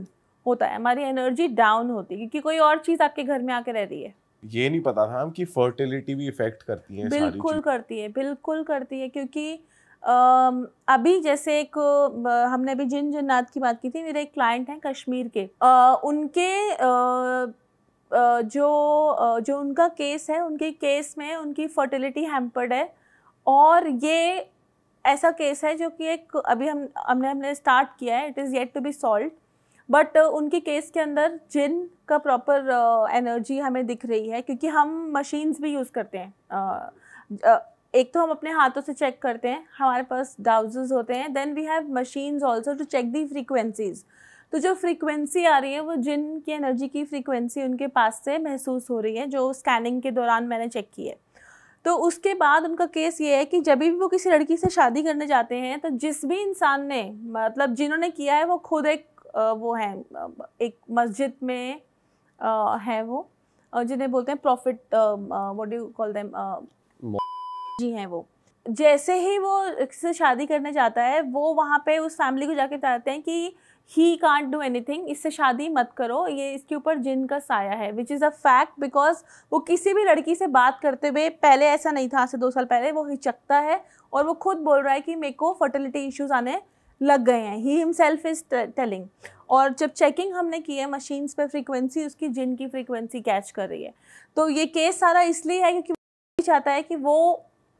होता है हमारी एनर्जी डाउन होती है क्योंकि कोई और चीज़ आपके घर में आके रह रही है ये नहीं पता था हम कि फर्टिलिटी भी इफेक्ट करती है बिल्कुल करती है बिल्कुल करती है क्योंकि अभी जैसे एक हमने अभी जिन जन्नात की बात की थी मेरे एक क्लाइंट हैं कश्मीर के उनके जो जो उनका केस है उनके केस में उनकी फर्टिलिटी हैम्पर्ड है और ये ऐसा केस है जो कि एक अभी हम हमने हमने स्टार्ट किया है it is yet to be solve but उनके केस के अंदर जिन का प्रॉपर एनर्जी हमें दिख रही है क्योंकि हम मशीन्स भी यूज़ करते हैं एक तो हम अपने हाथों से चेक करते हैं हमारे पास डाउजेज होते हैं then we have machines also to check the frequencies तो जो फ्रीक्वेंसी आ रही है वो जिन की एनर्जी की फ्रीक्वेंसी उनके पास से महसूस हो रही है जो स्कैनिंग के दौरान मैंने चेक की है तो उसके बाद उनका केस ये है कि जब भी वो किसी लड़की से शादी करने जाते हैं तो जिस भी इंसान ने मतलब जिन्होंने किया है वो खुद एक वो है एक मस्जिद में है वो जिन्हें बोलते हैं prophet what do call them जी हैं वो जैसे ही वो इससे शादी करने जाता है वो वहाँ पे उस फैमिली को जाके बताते हैं कि he can't do anything इससे शादी मत करो ये इसके ऊपर जिन का साया है which is a fact because वो किसी भी लड़की से बात करते हुए पहले ऐसा नहीं था आज से दो साल पहले वो हिचकता है और वो खुद बोल रहा है कि मेरे को फर्टिलिटी इश्यूज़ आने लग गए हैं ही हिमसेल्फ इज़ टेलिंग और जब चेकिंग हमने की है मशीन्स पे फ्रीक्वेंसी उसकी जिन की फ्रीक्वेंसी कैच कर रही है तो ये केस सारा इसलिए है क्योंकि चाहता है कि वो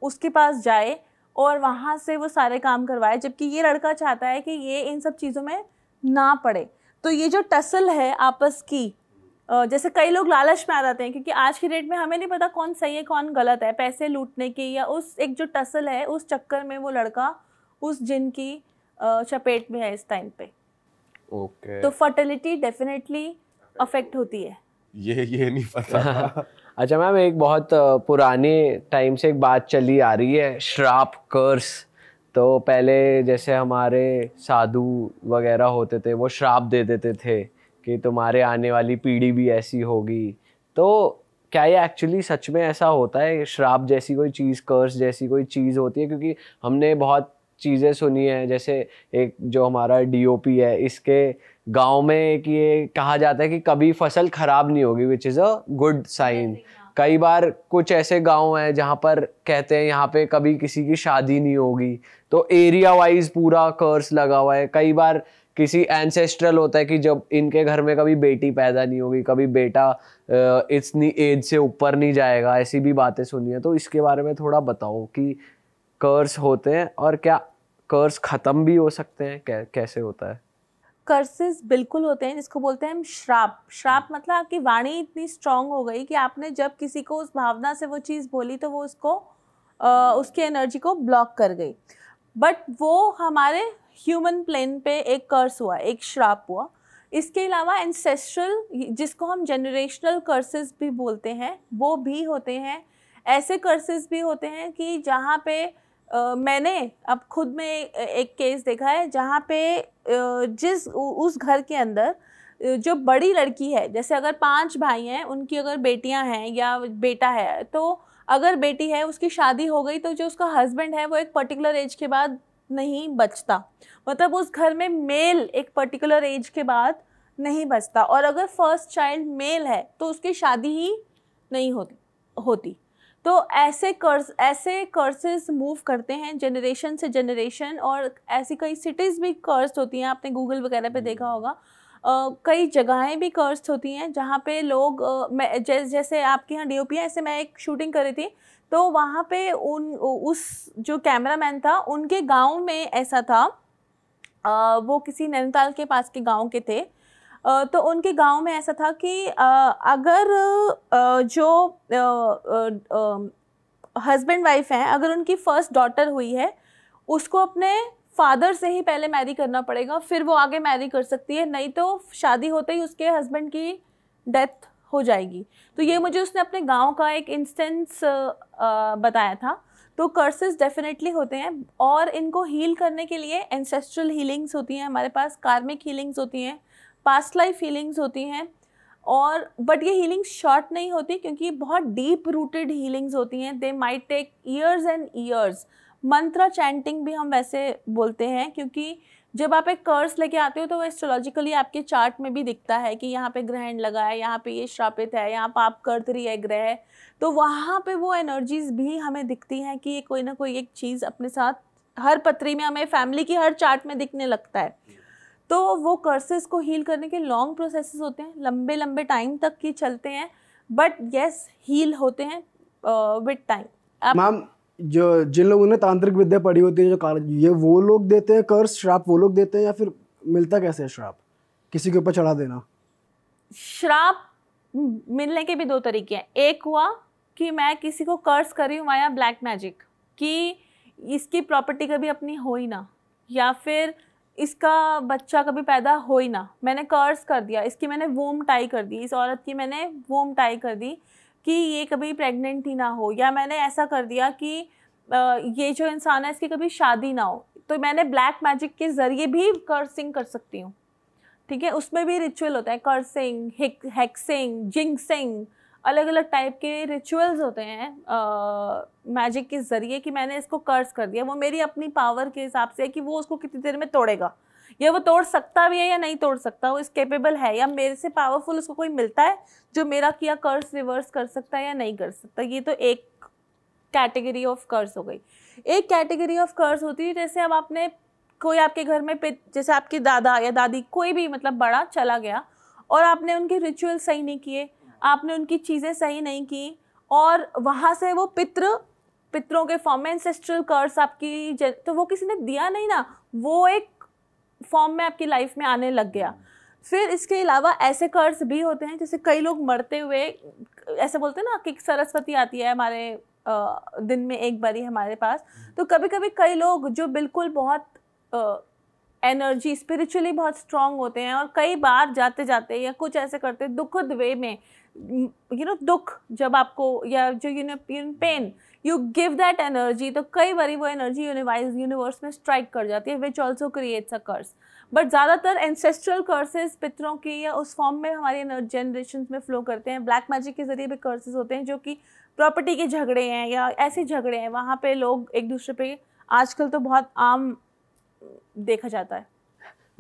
उसके पास जाए और वहाँ से वो सारे काम करवाए जबकि ये लड़का चाहता है कि ये इन सब चीज़ों में ना पड़े तो ये जो टसल है आपस की जैसे कई लोग लालच में आ जाते हैं क्योंकि आज की डेट में हमें नहीं पता कौन सही है कौन गलत है पैसे लूटने की या उस एक जो टसल है उस चक्कर में वो लड़का उस जिन की चपेट में है इस टाइम पे ओके तो फर्टिलिटी डेफिनेटली अफेक्ट होती है ये ये नहीं पता अच्छा मैम एक बहुत पुराने टाइम से एक बात चली आ रही है श्राप कर्स तो पहले जैसे हमारे साधु वगैरह होते थे वो श्राप दे देते थे कि तुम्हारे आने वाली पीढ़ी भी ऐसी होगी तो क्या ये एक्चुअली सच में ऐसा होता है श्राप जैसी कोई चीज़ कर्स जैसी कोई चीज़ होती है क्योंकि हमने बहुत चीज़ें सुनी है जैसे एक जो हमारा डीओपी है इसके गांव में एक ये कहा जाता है कि कभी फसल खराब नहीं होगी which is a good sign कई बार कुछ ऐसे गांव हैं जहां पर कहते हैं यहाँ पे कभी किसी की शादी नहीं होगी तो एरिया वाइज पूरा कर्स लगा हुआ है कई बार किसी एंसेस्ट्रल होता है कि जब इनके घर में कभी बेटी पैदा नहीं होगी कभी बेटा इतनी एज से ऊपर नहीं जाएगा ऐसी भी बातें सुनी है तो इसके बारे में थोड़ा बताओ कि कर्स होते हैं और क्या कर्स ख़त्म भी हो सकते हैं कै, कैसे होता है कर्सेस बिल्कुल होते हैं जिसको बोलते हैं हम श्राप श्राप मतलब आपकी वाणी इतनी स्ट्रांग हो गई कि आपने जब किसी को उस भावना से वो चीज़ बोली तो वो उसको आ, उसकी एनर्जी को ब्लॉक कर गई बट वो हमारे ह्यूमन प्लेन पे एक कर्स हुआ एक श्राप हुआ इसके अलावा एंसेस्ट्रल जिसको हम जनरेशनल कर्सेस भी बोलते हैं वो भी होते हैं ऐसे कर्सेस भी होते हैं कि जहाँ पे मैंने अब खुद में एक केस देखा है जहाँ पे जिस उस घर के अंदर जो बड़ी लड़की है जैसे अगर पांच भाई हैं उनकी अगर बेटियां हैं या बेटा है तो अगर बेटी है उसकी शादी हो गई तो जो उसका हस्बैंड है वो एक पर्टिकुलर एज के बाद नहीं बचता मतलब उस घर में मेल एक पर्टिकुलर एज के बाद नहीं बचता और अगर फर्स्ट चाइल्ड मेल है तो उसकी शादी ही नहीं होती होती तो ऐसे कर्स ऐसे कर्सेस मूव करते हैं जनरेशन से जनरेशन और ऐसी कई सिटीज़ भी कर्ज होती हैं आपने गूगल वगैरह पे देखा हम्म। होगा कई जगहें भी कर्ज होती हैं जहाँ पे लोग मैं जै, जैसे आपके यहाँ डी ओ पी ऐसे मैं एक शूटिंग करी थी तो वहाँ पे उन उस जो कैमरा मैन था उनके गांव में ऐसा था आ, वो किसी नैनीताल के पास के गांव के थे तो उनके गांव में ऐसा था कि अगर जो हस्बैंड वाइफ हैं अगर उनकी फर्स्ट डॉटर हुई है उसको अपने फादर से ही पहले मैरी करना पड़ेगा फिर वो आगे मैरी कर सकती है नहीं तो शादी होते ही उसके हस्बैंड की डेथ हो जाएगी तो ये मुझे उसने अपने गांव का एक इंस्टेंस बताया था तो कर्सेस डेफिनेटली होते हैं और इनको हील करने के लिए एंसेस्ट्रल हीलिंग्स होती हैं हमारे पास कार्मिक हीलिंग्स होती हैं पास्ट लाइफ हीलिंग्स होती हैं और बट ये हीलिंग्स शॉर्ट नहीं होती क्योंकि बहुत डीप रूटेड हीलिंग्स होती हैं they might take years and years mantra chanting भी हम वैसे बोलते हैं क्योंकि जब आप एक कर्स लेके आते हो तो वो एस्ट्रोलॉजिकली आपके चार्ट में भी दिखता है कि यहाँ पे ग्रहण लगा है यहाँ पे ये श्रापित है यहाँ पाप रही है ग्रह तो वहाँ पे वो एनर्जीज भी हमें दिखती हैं कि ये कोई ना कोई एक चीज़ अपने साथ हर पत्री में हमें फैमिली की हर चार्ट में दिखने लगता है तो वो कर्सेस को हील करने के लॉन्ग प्रोसेसेस होते हैं लंबे लंबे टाइम तक की चलते हैं बट येस हील होते हैं विद टाइम मैम जो जिन लोगों ने तांत्रिक विद्या पढ़ी होती है जो ये वो लोग देते हैं कर्ज श्राप वो लोग देते हैं या फिर मिलता कैसे है श्राप किसी के ऊपर चढ़ा देना श्राप मिलने के भी दो तरीके हैं एक हुआ कि मैं किसी को कर्ज करी हूँ माया ब्लैक मैजिक कि इसकी प्रॉपर्टी कभी अपनी हो ही ना या फिर इसका बच्चा कभी पैदा हो ही ना मैंने कर्ज कर दिया इसकी मैंने वोम टाई कर दी इस औरत की मैंने वोम टाई कर दी कि ये कभी प्रेग्नेंट ही ना हो या मैंने ऐसा कर दिया कि ये जो इंसान है इसकी कभी शादी ना हो तो मैंने ब्लैक मैजिक के ज़रिए भी कर्सिंग कर सकती हूँ ठीक है उसमें भी रिचुअल होता है कर्सिंग हेक्सिंग जिंगसिंग अलग अलग टाइप के रिचुअल्स होते हैं मैजिक के ज़रिए कि मैंने इसको कर्ज कर दिया वो मेरी अपनी पावर के हिसाब से है कि वो उसको कितनी देर में तोड़ेगा या वो तोड़ सकता भी है या नहीं तोड़ सकता वो इस केपेबल है या मेरे से पावरफुल उसको कोई मिलता है जो मेरा किया कर्ज रिवर्स कर सकता है या नहीं कर सकता ये तो एक कैटेगरी ऑफ कर्ज हो गई एक कैटेगरी ऑफ कर्ज होती है जैसे अब आपने कोई आपके घर में जैसे आपके दादा या दादी कोई भी मतलब बड़ा चला गया और आपने उनके रिचुअल सही नहीं किए आपने उनकी चीज़ें सही नहीं की और वहाँ से वो पितृ पितरों के फॉर्म में एंसेस्ट्रल कर्स आपकी तो वो किसी ने दिया नहीं ना वो एक फॉर्म में आपकी लाइफ में आने लग गया फिर इसके अलावा ऐसे कर्ज भी होते हैं जैसे कई लोग मरते हुए ऐसे बोलते हैं ना कि सरस्वती आती है हमारे दिन में एक बारी हमारे पास तो कभी कभी कई लोग जो बिल्कुल बहुत एनर्जी स्पिरिचुअली बहुत स्ट्रांग होते हैं और कई बार जाते जाते या कुछ ऐसे करते दुखद वे में यू नो दुख जब आपको या जो you know pain you give that energy तो कई बार वो एनर्जी यूनिवाइज यूनिवर्स में स्ट्राइक कर जाती है which also creates a curse but ज़्यादातर एंसेस्ट्रल कर्सेज पितरों की या उस फॉर्म में हमारी जनरेशन में फ्लो करते हैं ब्लैक मैजिक के ज़रिए भी कर्सेज होते हैं जो कि प्रॉपर्टी के झगड़े हैं या ऐसे झगड़े हैं वहाँ पे लोग एक दूसरे पे आजकल तो बहुत आम देखा जाता है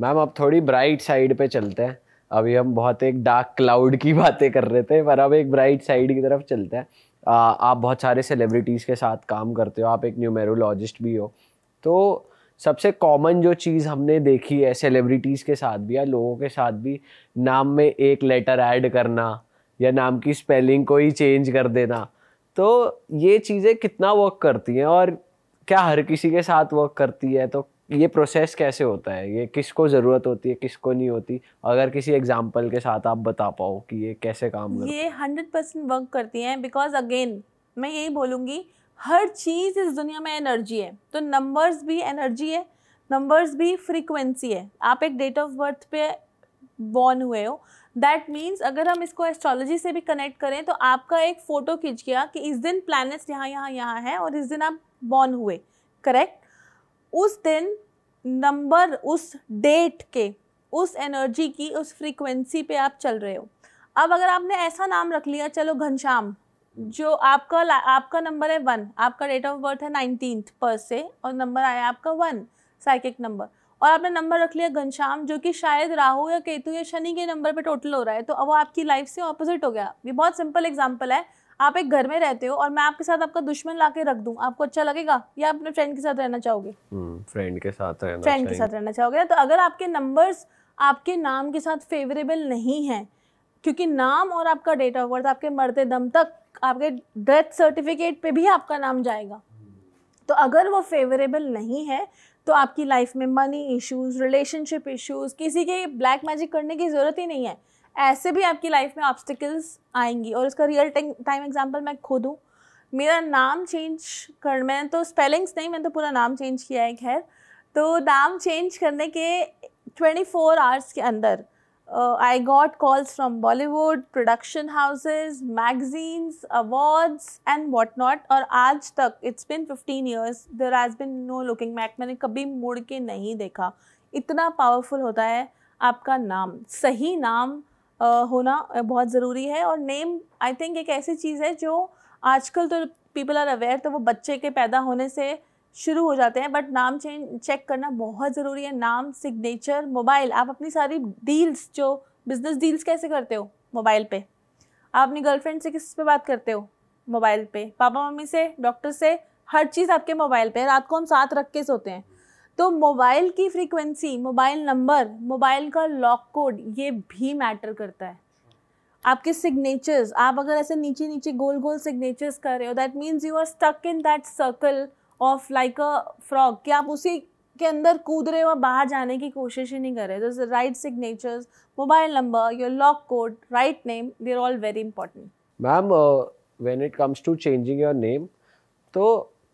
मैम आप थोड़ी ब्राइट साइड पे चलते हैं अभी हम बहुत एक डार्क क्लाउड की बातें कर रहे थे पर अब एक ब्राइट साइड की तरफ चलते हैं आ, आप बहुत सारे सेलिब्रिटीज़ के साथ काम करते हो आप एक न्यूमेरोलॉजिस्ट भी हो तो सबसे कॉमन जो चीज़ हमने देखी है सेलिब्रिटीज़ के साथ भी या लोगों के साथ भी नाम में एक लेटर ऐड करना या नाम की स्पेलिंग को ही चेंज कर देना तो ये चीज़ें कितना वर्क करती हैं और क्या हर किसी के साथ वर्क करती है तो ये प्रोसेस कैसे होता है ये किसको ज़रूरत होती है किसको नहीं होती अगर किसी एग्जाम्पल के साथ आप बता पाओ कि ये कैसे काम ये हंड्रेड परसेंट वर्क करती हैं बिकॉज अगेन मैं यही बोलूँगी हर चीज़ इस दुनिया में एनर्जी है तो नंबर्स भी एनर्जी है नंबर्स भी फ्रीक्वेंसी है आप एक डेट ऑफ बर्थ पे बॉर्न हुए हो दैट मीन्स अगर हम इसको एस्ट्रोलॉजी से भी कनेक्ट करें तो आपका एक फ़ोटो खींच गया कि इस दिन प्लैनेट्स यहाँ यहाँ यहाँ है और इस दिन आप बॉर्न हुए करेक्ट उस दिन नंबर उस डेट के उस एनर्जी की उस फ्रीक्वेंसी पे आप चल रहे हो अब अगर आपने ऐसा नाम रख लिया चलो घनश्याम जो आपका आपका नंबर है वन आपका डेट ऑफ बर्थ है नाइनटीन पर से और नंबर आया आपका वन साइकिक नंबर और आपने नंबर रख लिया घनश्याम जो कि शायद राहु या केतु या शनि के नंबर पे टोटल हो रहा है तो अब वो आपकी लाइफ से ऑपोजिट हो गया ये बहुत सिंपल एग्जाम्पल है आप एक घर में रहते हो और मैं आपके साथ आपका दुश्मन ला के रख दूँ आपको अच्छा लगेगा या आप अपने फ्रेंड के साथ रहना चाहोगे फ्रेंड हम्म, के साथ रहना फ्रेंड के साथ रहना चाहोगे तो अगर आपके नंबर्स आपके नाम के साथ फेवरेबल नहीं है क्योंकि नाम और आपका डेट ऑफ बर्थ आपके मरते दम तक आपके डेथ सर्टिफिकेट पे भी आपका नाम जाएगा तो अगर वो फेवरेबल नहीं है तो आपकी लाइफ में मनी इश्यूज रिलेशनशिप इश्यूज किसी के ब्लैक मैजिक करने की ज़रूरत ही नहीं है ऐसे भी आपकी लाइफ में ऑब्स्टिकल्स आएंगी और इसका रियल टाइम एग्जाम्पल मैं खुद हूँ मेरा नाम चेंज कर मैंने तो स्पेलिंग्स नहीं मैंने तो पूरा नाम चेंज किया है खैर तो नाम चेंज करने के 24 आवर्स के अंदर I got calls from Bollywood production houses magazines awards and what not और आज तक it's been 15 years there has been no looking back मैंने कभी मुड़ के नहीं देखा इतना पावरफुल होता है आपका नाम सही नाम होना बहुत ज़रूरी है और नेम आई थिंक एक ऐसी चीज़ है जो आजकल तो पीपल आर अवेयर तो वो बच्चे के पैदा होने से शुरू हो जाते हैं बट नाम चेंज चेक करना बहुत ज़रूरी है नाम सिग्नेचर मोबाइल आप अपनी सारी डील्स जो बिज़नेस डील्स कैसे करते हो मोबाइल पे आप अपनी गर्लफ्रेंड से किस पे बात करते हो मोबाइल पे पापा मम्मी से डॉक्टर से हर चीज़ आपके मोबाइल पे रात को हम साथ रख के सोते हैं तो मोबाइल की फ्रीक्वेंसी मोबाइल नंबर मोबाइल का लॉक कोड ये भी मैटर करता है आपके सिग्नेचर्स आप अगर ऐसे नीचे नीचे गोल गोल सिग्नेचर्स कर रहे हो that means you are stuck in that circle of like a frog कि आप उसी के अंदर कूद रहे हो बाहर जाने की कोशिश ही नहीं कर रहे जैसे right signatures mobile number your lock code right name are all very important ma'am when it comes to changing your name तो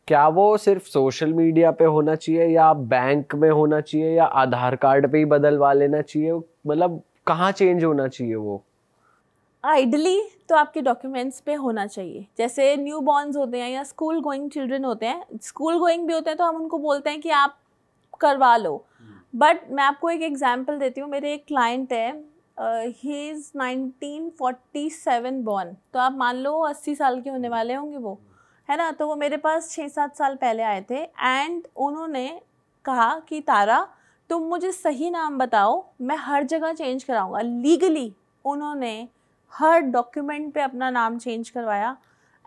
क्या वो सिर्फ सोशल मीडिया पे होना चाहिए या बैंक में होना चाहिए या आधार कार्ड पे ही बदलवा लेना चाहिए मतलब कहाँ चेंज होना चाहिए वो आइडली तो आपके डॉक्यूमेंट्स पे होना चाहिए जैसे न्यू बॉर्नस होते हैं या स्कूल गोइंग चिल्ड्रन होते हैं स्कूल गोइंग भी होते हैं तो हम उनको बोलते हैं कि आप करवा लो बट hmm. मैं आपको एक एग्जाम्पल देती हूँ मेरे एक क्लाइंट है he is nineteen forty seven born तो आप मान लो अस्सी साल के होने वाले होंगे वो hmm. है ना तो वो मेरे पास छः सात साल पहले आए थे एंड उन्होंने कहा कि तारा तुम मुझे सही नाम बताओ मैं हर जगह चेंज कराऊंगा लीगली उन्होंने हर डॉक्यूमेंट पे अपना नाम चेंज करवाया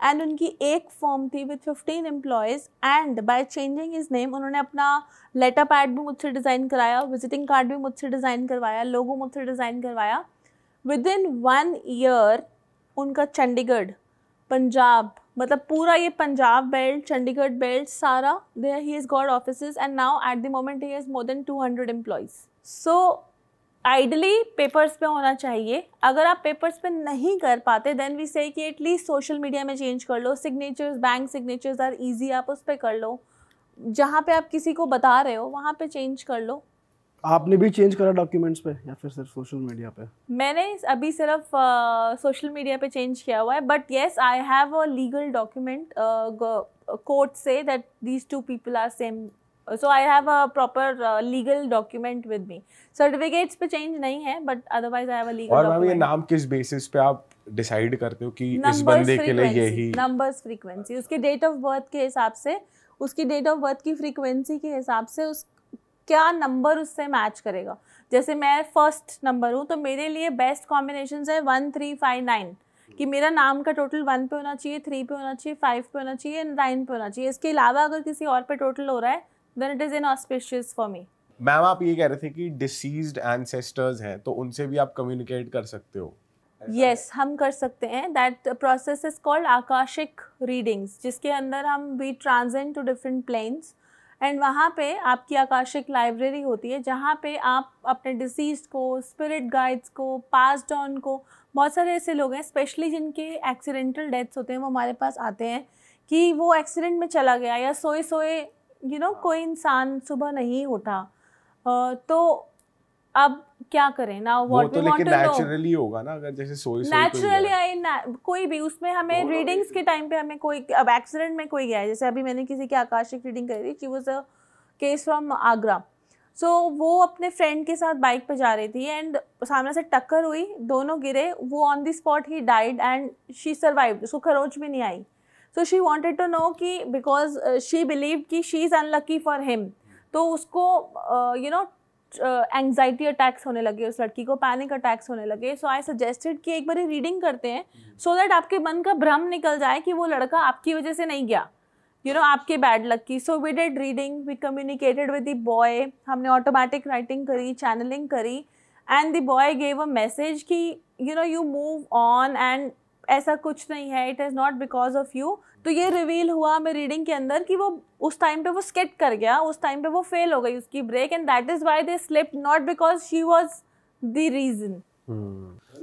एंड उनकी एक फॉर्म थी with fifteen employees and by changing his name उन्होंने अपना लेटर पैड भी मुझसे डिज़ाइन कराया विजिटिंग कार्ड भी मुझसे डिज़ाइन करवाया लोगों मुझसे डिज़ाइन करवाया विद इन वन ईयर उनका चंडीगढ़ पंजाब मतलब पूरा ये पंजाब बेल्ट चंडीगढ़ बेल्ट सारा there he is got office and now at the moment he is more than two hundred employees so ideally papers पे होना चाहिए अगर आप पेपर्स पे नहीं कर पाते देन वी से कि एटलीस्ट सोशल मीडिया में चेंज कर लो signatures bank signatures are easy आप उस पर कर लो जहाँ पे आप किसी को बता रहे हो वहाँ पे चेंज कर लो आपने भी चेंज करा डॉक्यूमेंट्स पे या फिर सिर्फ सोशल मीडिया पे मैंने अभी सिर्फ सोशल uh, मीडिया पे चेंज किया हुआ है but yes I have a legal document court से that these two people are same so I have a proper legal document with me certificates पे चेंज नहीं है but otherwise I have a legal और ma'am ये नाम किस basis पे आप डिसाइड करते हो कि numbers, इस बंदे के लिए यही नंबर्स फ्रीक्वेंसी उसके डेट ऑफ बर्थ के हिसाब से उसकी डेट ऑफ बर्थ की फ्रीक्वेंसी के हिसाब से उस क्या नंबर उससे मैच करेगा जैसे मैं फर्स्ट नंबर हूँ तो मेरे लिए बेस्ट कॉम्बिनेशन है वन थ्री फाइव नाइन कि मेरा नाम का टोटल वन पे होना चाहिए थ्री पे होना चाहिए फाइव पे होना चाहिए एंड नाइन पे होना चाहिए इसके अलावा अगर किसी और पे टोटल हो रहा है then it is inauspicious for me ma'am आप ये कह रहे थे कि डिसीज्ड एंसेस्टर्स हैं तो उनसे भी आप कम्युनिकेट कर सकते हो यस yes, हम कर सकते हैं that process is called akashic readings जिसके अंदर हम we transcend to different planes and वहाँ पे आपकी आकाशिक लाइब्रेरी होती है जहाँ पे आप अपने डिसीज को स्पिरिट गाइड्स को पास ऑन को बहुत सारे ऐसे लोग हैं स्पेशली जिनके एक्सीडेंटल डेथ्स होते हैं वो हमारे पास आते हैं कि वो एक्सीडेंट में चला गया या सोए सोए यू नो कोई इंसान सुबह नहीं उठा तो अब क्या करें ना वो तो लेकिन टू नेचुरली होगा ना अगर जैसे सोई नेचुरली आई कोई भी उसमें हमें रीडिंग्स के टाइम पे हमें कोई अब एक्सीडेंट में कोई गया है जैसे अभी मैंने किसी की आकाशिक रीडिंग करी थी she was a case from Agra so वो अपने फ्रेंड के साथ बाइक पे जा रही थी एंड सामने से टक्कर हुई दोनों गिरे वो ऑन द स्पॉट ही डाइड एंड शी सर्वाइव उसको खरोच भी नहीं आई so she wanted to know कि बिकॉज शी बिलीव कि she is unlucky for him तो उसको you uh, know anxiety attacks होने लगे उस लड़की को पैनिक अटैक्स होने लगे सो आई सजेस्टेड कि एक बार रीडिंग करते हैं सो हम्म। दैट आपके मन का भ्रम निकल जाए कि वो लड़का आपकी वजह से नहीं गया यू नो आपके बैड लक की so we did reading we communicated with the boy हमने ऑटोमेटिक राइटिंग करी चैनलिंग करी and the boy gave a message कि you know you move on and ऐसा कुछ नहीं है it is not because of you तो ये रिवील हुआ मैं रीडिंग के अंदर कि वो उस टाइम पे वो स्किट कर गया उस टाइम पे वो फेल हो गई उसकी brake and that is why they slip not because she was the reason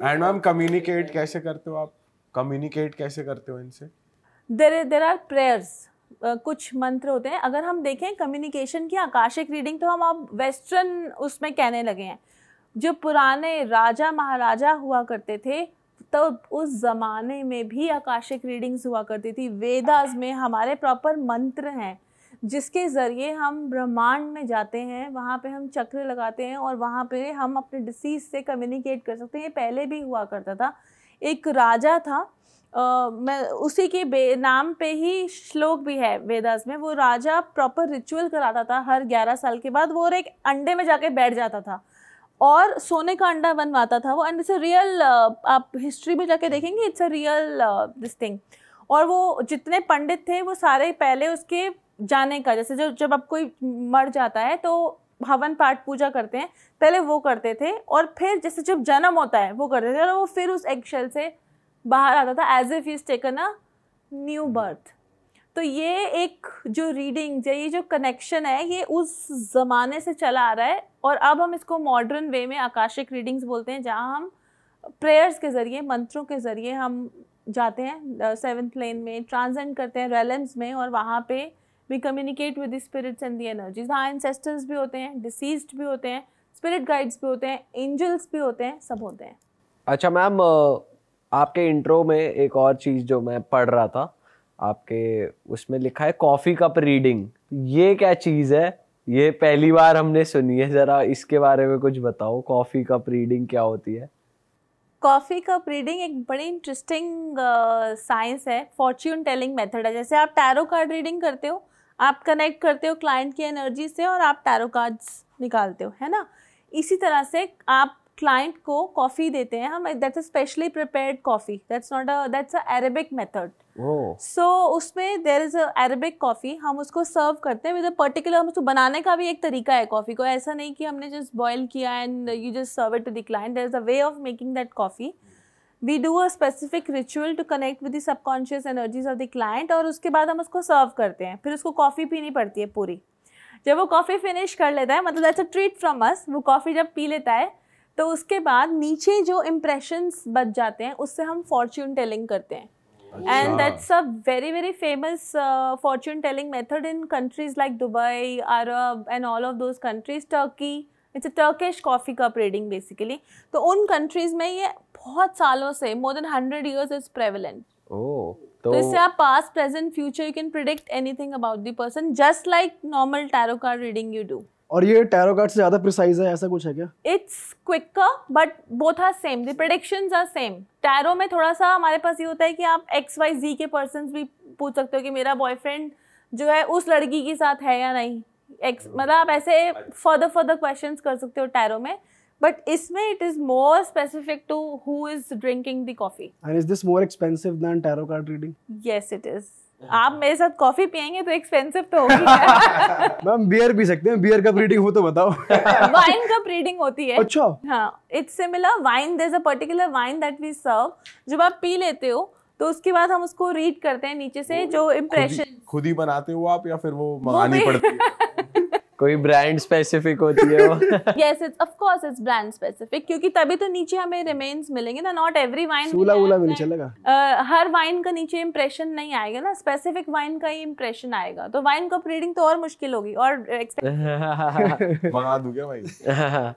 and ma'am communicate कैसे करते हो आप कम्युनिकेट कैसे करते हो इनसे देर देर आर प्रेयर्स कुछ मंत्र होते हैं अगर हम देखें कम्युनिकेशन की आकाशिक रीडिंग तो हम आप वेस्टर्न उसमें कहने लगे हैं जो पुराने राजा महाराजा हुआ करते थे तब उस ज़माने में भी आकाशिक रीडिंग्स हुआ करती थी वेदास में हमारे प्रॉपर मंत्र हैं जिसके ज़रिए हम ब्रह्मांड में जाते हैं वहाँ पे हम चक्र लगाते हैं और वहाँ पे हम अपने डिसीज से कम्युनिकेट कर सकते हैं पहले भी हुआ करता था एक राजा था आ, मैं उसी के बे नाम पे ही श्लोक भी है वेदास में वो राजा प्रॉपर रिचुअल कराता था हर ग्यारह साल के बाद वो और एक अंडे में जाके बैठ जाता था और सोने का अंडा बनवाता था वो एंड इट्स रियल आप हिस्ट्री में जाके देखेंगे it's a real this thing और वो जितने पंडित थे वो सारे पहले उसके जाने का जैसे जो जब अब कोई मर जाता है तो हवन पाठ पूजा करते हैं पहले वो करते थे और फिर जैसे जब जन्म होता है वो करते थे और वो फिर उस एक्शल से बाहर आता था as if is taken a new birth तो ये एक जो रीडिंग ये जो कनेक्शन है ये उस ज़माने से चला आ रहा है और अब हम इसको मॉडर्न वे में आकाशिक रीडिंग्स बोलते हैं जहाँ हम प्रेयर्स के ज़रिए मंत्रों के ज़रिए हम जाते हैं सेवन्थ प्लेन में ट्रांसेंड करते हैं रेलम्स में और वहाँ पे we communicate with the spirits and the energies हाँ एनसेस्टर्स भी होते हैं डिसीज्ड भी होते हैं स्पिरिट गाइड्स भी होते हैं एंजल्स भी होते हैं सब होते हैं अच्छा मैम आपके इंट्रो में एक और चीज़ जो मैं पढ़ रहा था आपके उसमें लिखा है कॉफ़ी कप रीडिंग ये क्या चीज़ है ये पहली बार हमने सुनी है ज़रा इसके बारे में कुछ बताओ कॉफ़ी कप रीडिंग क्या होती है कॉफ़ी कप रीडिंग एक बड़ी इंटरेस्टिंग साइंस है फॉर्च्यून टेलिंग मेथड है जैसे आप टैरो कार्ड रीडिंग करते हो आप कनेक्ट करते हो क्लाइंट की एनर्जी से और आप टैरो कार्ड्स निकालते हो है ना इसी तरह से आप क्लाइंट को कॉफ़ी देते हैं हम that's a specially prepared coffee that's not a that's a Arabic method so उसमें there is a Arabic coffee हम उसको सर्व करते हैं विद अ पर्टिकुलर हम उसको बनाने का भी एक तरीका है कॉफ़ी को ऐसा नहीं कि हमने जस्ट बॉयल किया and you just serve it to the client there is a way of making that coffee we do a specific ritual to connect with the subconscious energies of the client और उसके बाद हम उसको सर्व करते हैं फिर उसको कॉफ़ी पीनी पड़ती है पूरी जब वो कॉफ़ी फिनिश कर लेता है मतलब that's a treat from us वो कॉफ़ी जब पी लेता है तो उसके बाद नीचे जो इम्प्रेशंस बच जाते हैं उससे हम फॉर्च्यून टेलिंग करते हैं and that's a very very famous fortune telling method in countries like Dubai Arab and all of those countries Turkey it's a Turkish coffee cup reading basically तो उन कंट्रीज में ये बहुत सालों से more than hundred years is prevalent तो इससे आप past present future you can predict anything about the person just like normal tarot card reading you do और ये टैरो कार्ड से ज्यादा प्रिसाइज है ऐसा कुछ है क्या it's quicker but both are same the predictions are same tarot में थोड़ा सा हमारे पास ये होता है कि आप एक्स वाई जी के पर्सन भी पूछ सकते हो कि मेरा बॉयफ्रेंड जो है उस लड़की के साथ है या नहीं एक्स hmm. मतलब आप ऐसे फर्दर फर्दर क्वेश्चन कर सकते हो टैरो में बट इसमें it is more specific to who is drinking the coffee and is this more expensive than tarot card reading yes it is आप मेरे साथ कॉफी पियेंगे तो एक्सपेंसिव तो होगी मैम बियर पी सकते हैं बियर का ब्रीडिंग हो तो बताओ वाइन का ब्रीडिंग होती है अच्छा हाँ it's similar wine there is a particular wine that we serve जब आप पी लेते हो तो उसके बाद हम उसको रीड करते हैं नीचे से जो इम्प्रेशन खुद ही बनाते हो आप या फिर वो मंगानी पड़ती है कोई ब्रांड स्पेसिफिक होती है वो yes it's of course it's brand specific क्योंकि तभी तो नीचे हमें रिमेन्स मिलेंगे ना नॉट एवरी वाइन सूला उला मिल चलेगा हर वाइन का नीचे इंप्रेशन नहीं आएगा ना स्पेसिफिक वाइन का ही इंप्रेशन आएगा तो वाइन का रीडिंग तो और मुश्किल होगी और मंगा दूं क्या भाई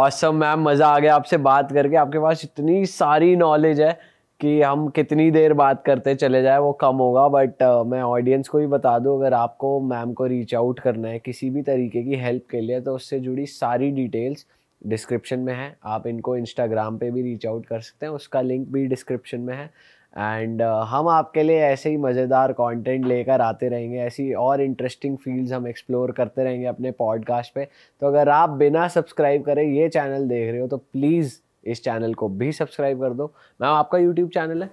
ऑसम मैम मजा आ गया आपसे बात करके आपके पास इतनी सारी नॉलेज है कि हम कितनी देर बात करते चले जाए वो कम होगा बट uh, मैं ऑडियंस को भी बता दूं अगर आपको मैम को रीच आउट करना है किसी भी तरीके की हेल्प के लिए तो उससे जुड़ी सारी डिटेल्स डिस्क्रिप्शन में है आप इनको इंस्टाग्राम पे भी रीच आउट कर सकते हैं उसका लिंक भी डिस्क्रिप्शन में है एंड uh, हम आपके लिए ऐसे ही मज़ेदार कंटेंट लेकर आते रहेंगे ऐसी और इंटरेस्टिंग फील्ड्स हम एक्सप्लोर करते रहेंगे अपने पॉडकास्ट पे तो अगर आप बिना सब्सक्राइब करें ये चैनल देख रहे हो तो प्लीज़ इस चैनल को भी सब्सक्राइब कर दो मैम आपका यूट्यूब चैनल है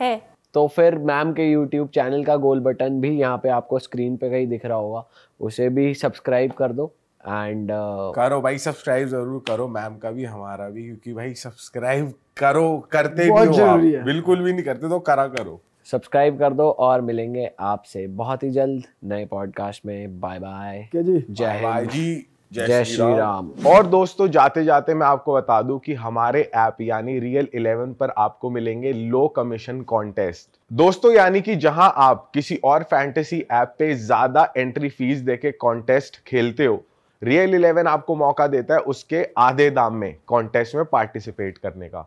है तो फिर मैम के यूट्यूब चैनल का गोल बटन भी यहाँ पे आपको स्क्रीन पे कहीं दिख रहा होगा उसे भी सब्सक्राइब कर दो एंड uh, करो भाई सब्सक्राइब जरूर करो मैम का भी हमारा भी क्योंकि भाई सब्सक्राइब करो करते भी हो आप बिल्कुल भी नहीं करते तो करा करो सब्सक्राइब कर दो और मिलेंगे आपसे बहुत ही जल्द नए पॉडकास्ट में बाय बाय जय जी जय श्री राम और दोस्तों जाते जाते मैं आपको बता दूं कि हमारे ऐप यानी रियल इलेवन पर आपको मिलेंगे लो कमीशन कॉन्टेस्ट दोस्तों यानी कि जहां आप किसी और फैंटेसी ऐप पे ज्यादा एंट्री फीस देके कॉन्टेस्ट खेलते हो रियल इलेवन आपको मौका देता है उसके आधे दाम में कॉन्टेस्ट में पार्टिसिपेट करने का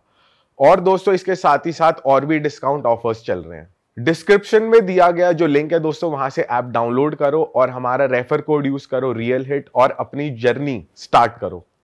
और दोस्तों इसके साथ ही साथ और भी डिस्काउंट ऑफर्स चल रहे हैं डिस्क्रिप्शन में दिया गया जो लिंक है दोस्तों वहां से ऐप डाउनलोड करो और हमारा रेफर कोड यूज करो रियल हिट और अपनी जर्नी स्टार्ट करो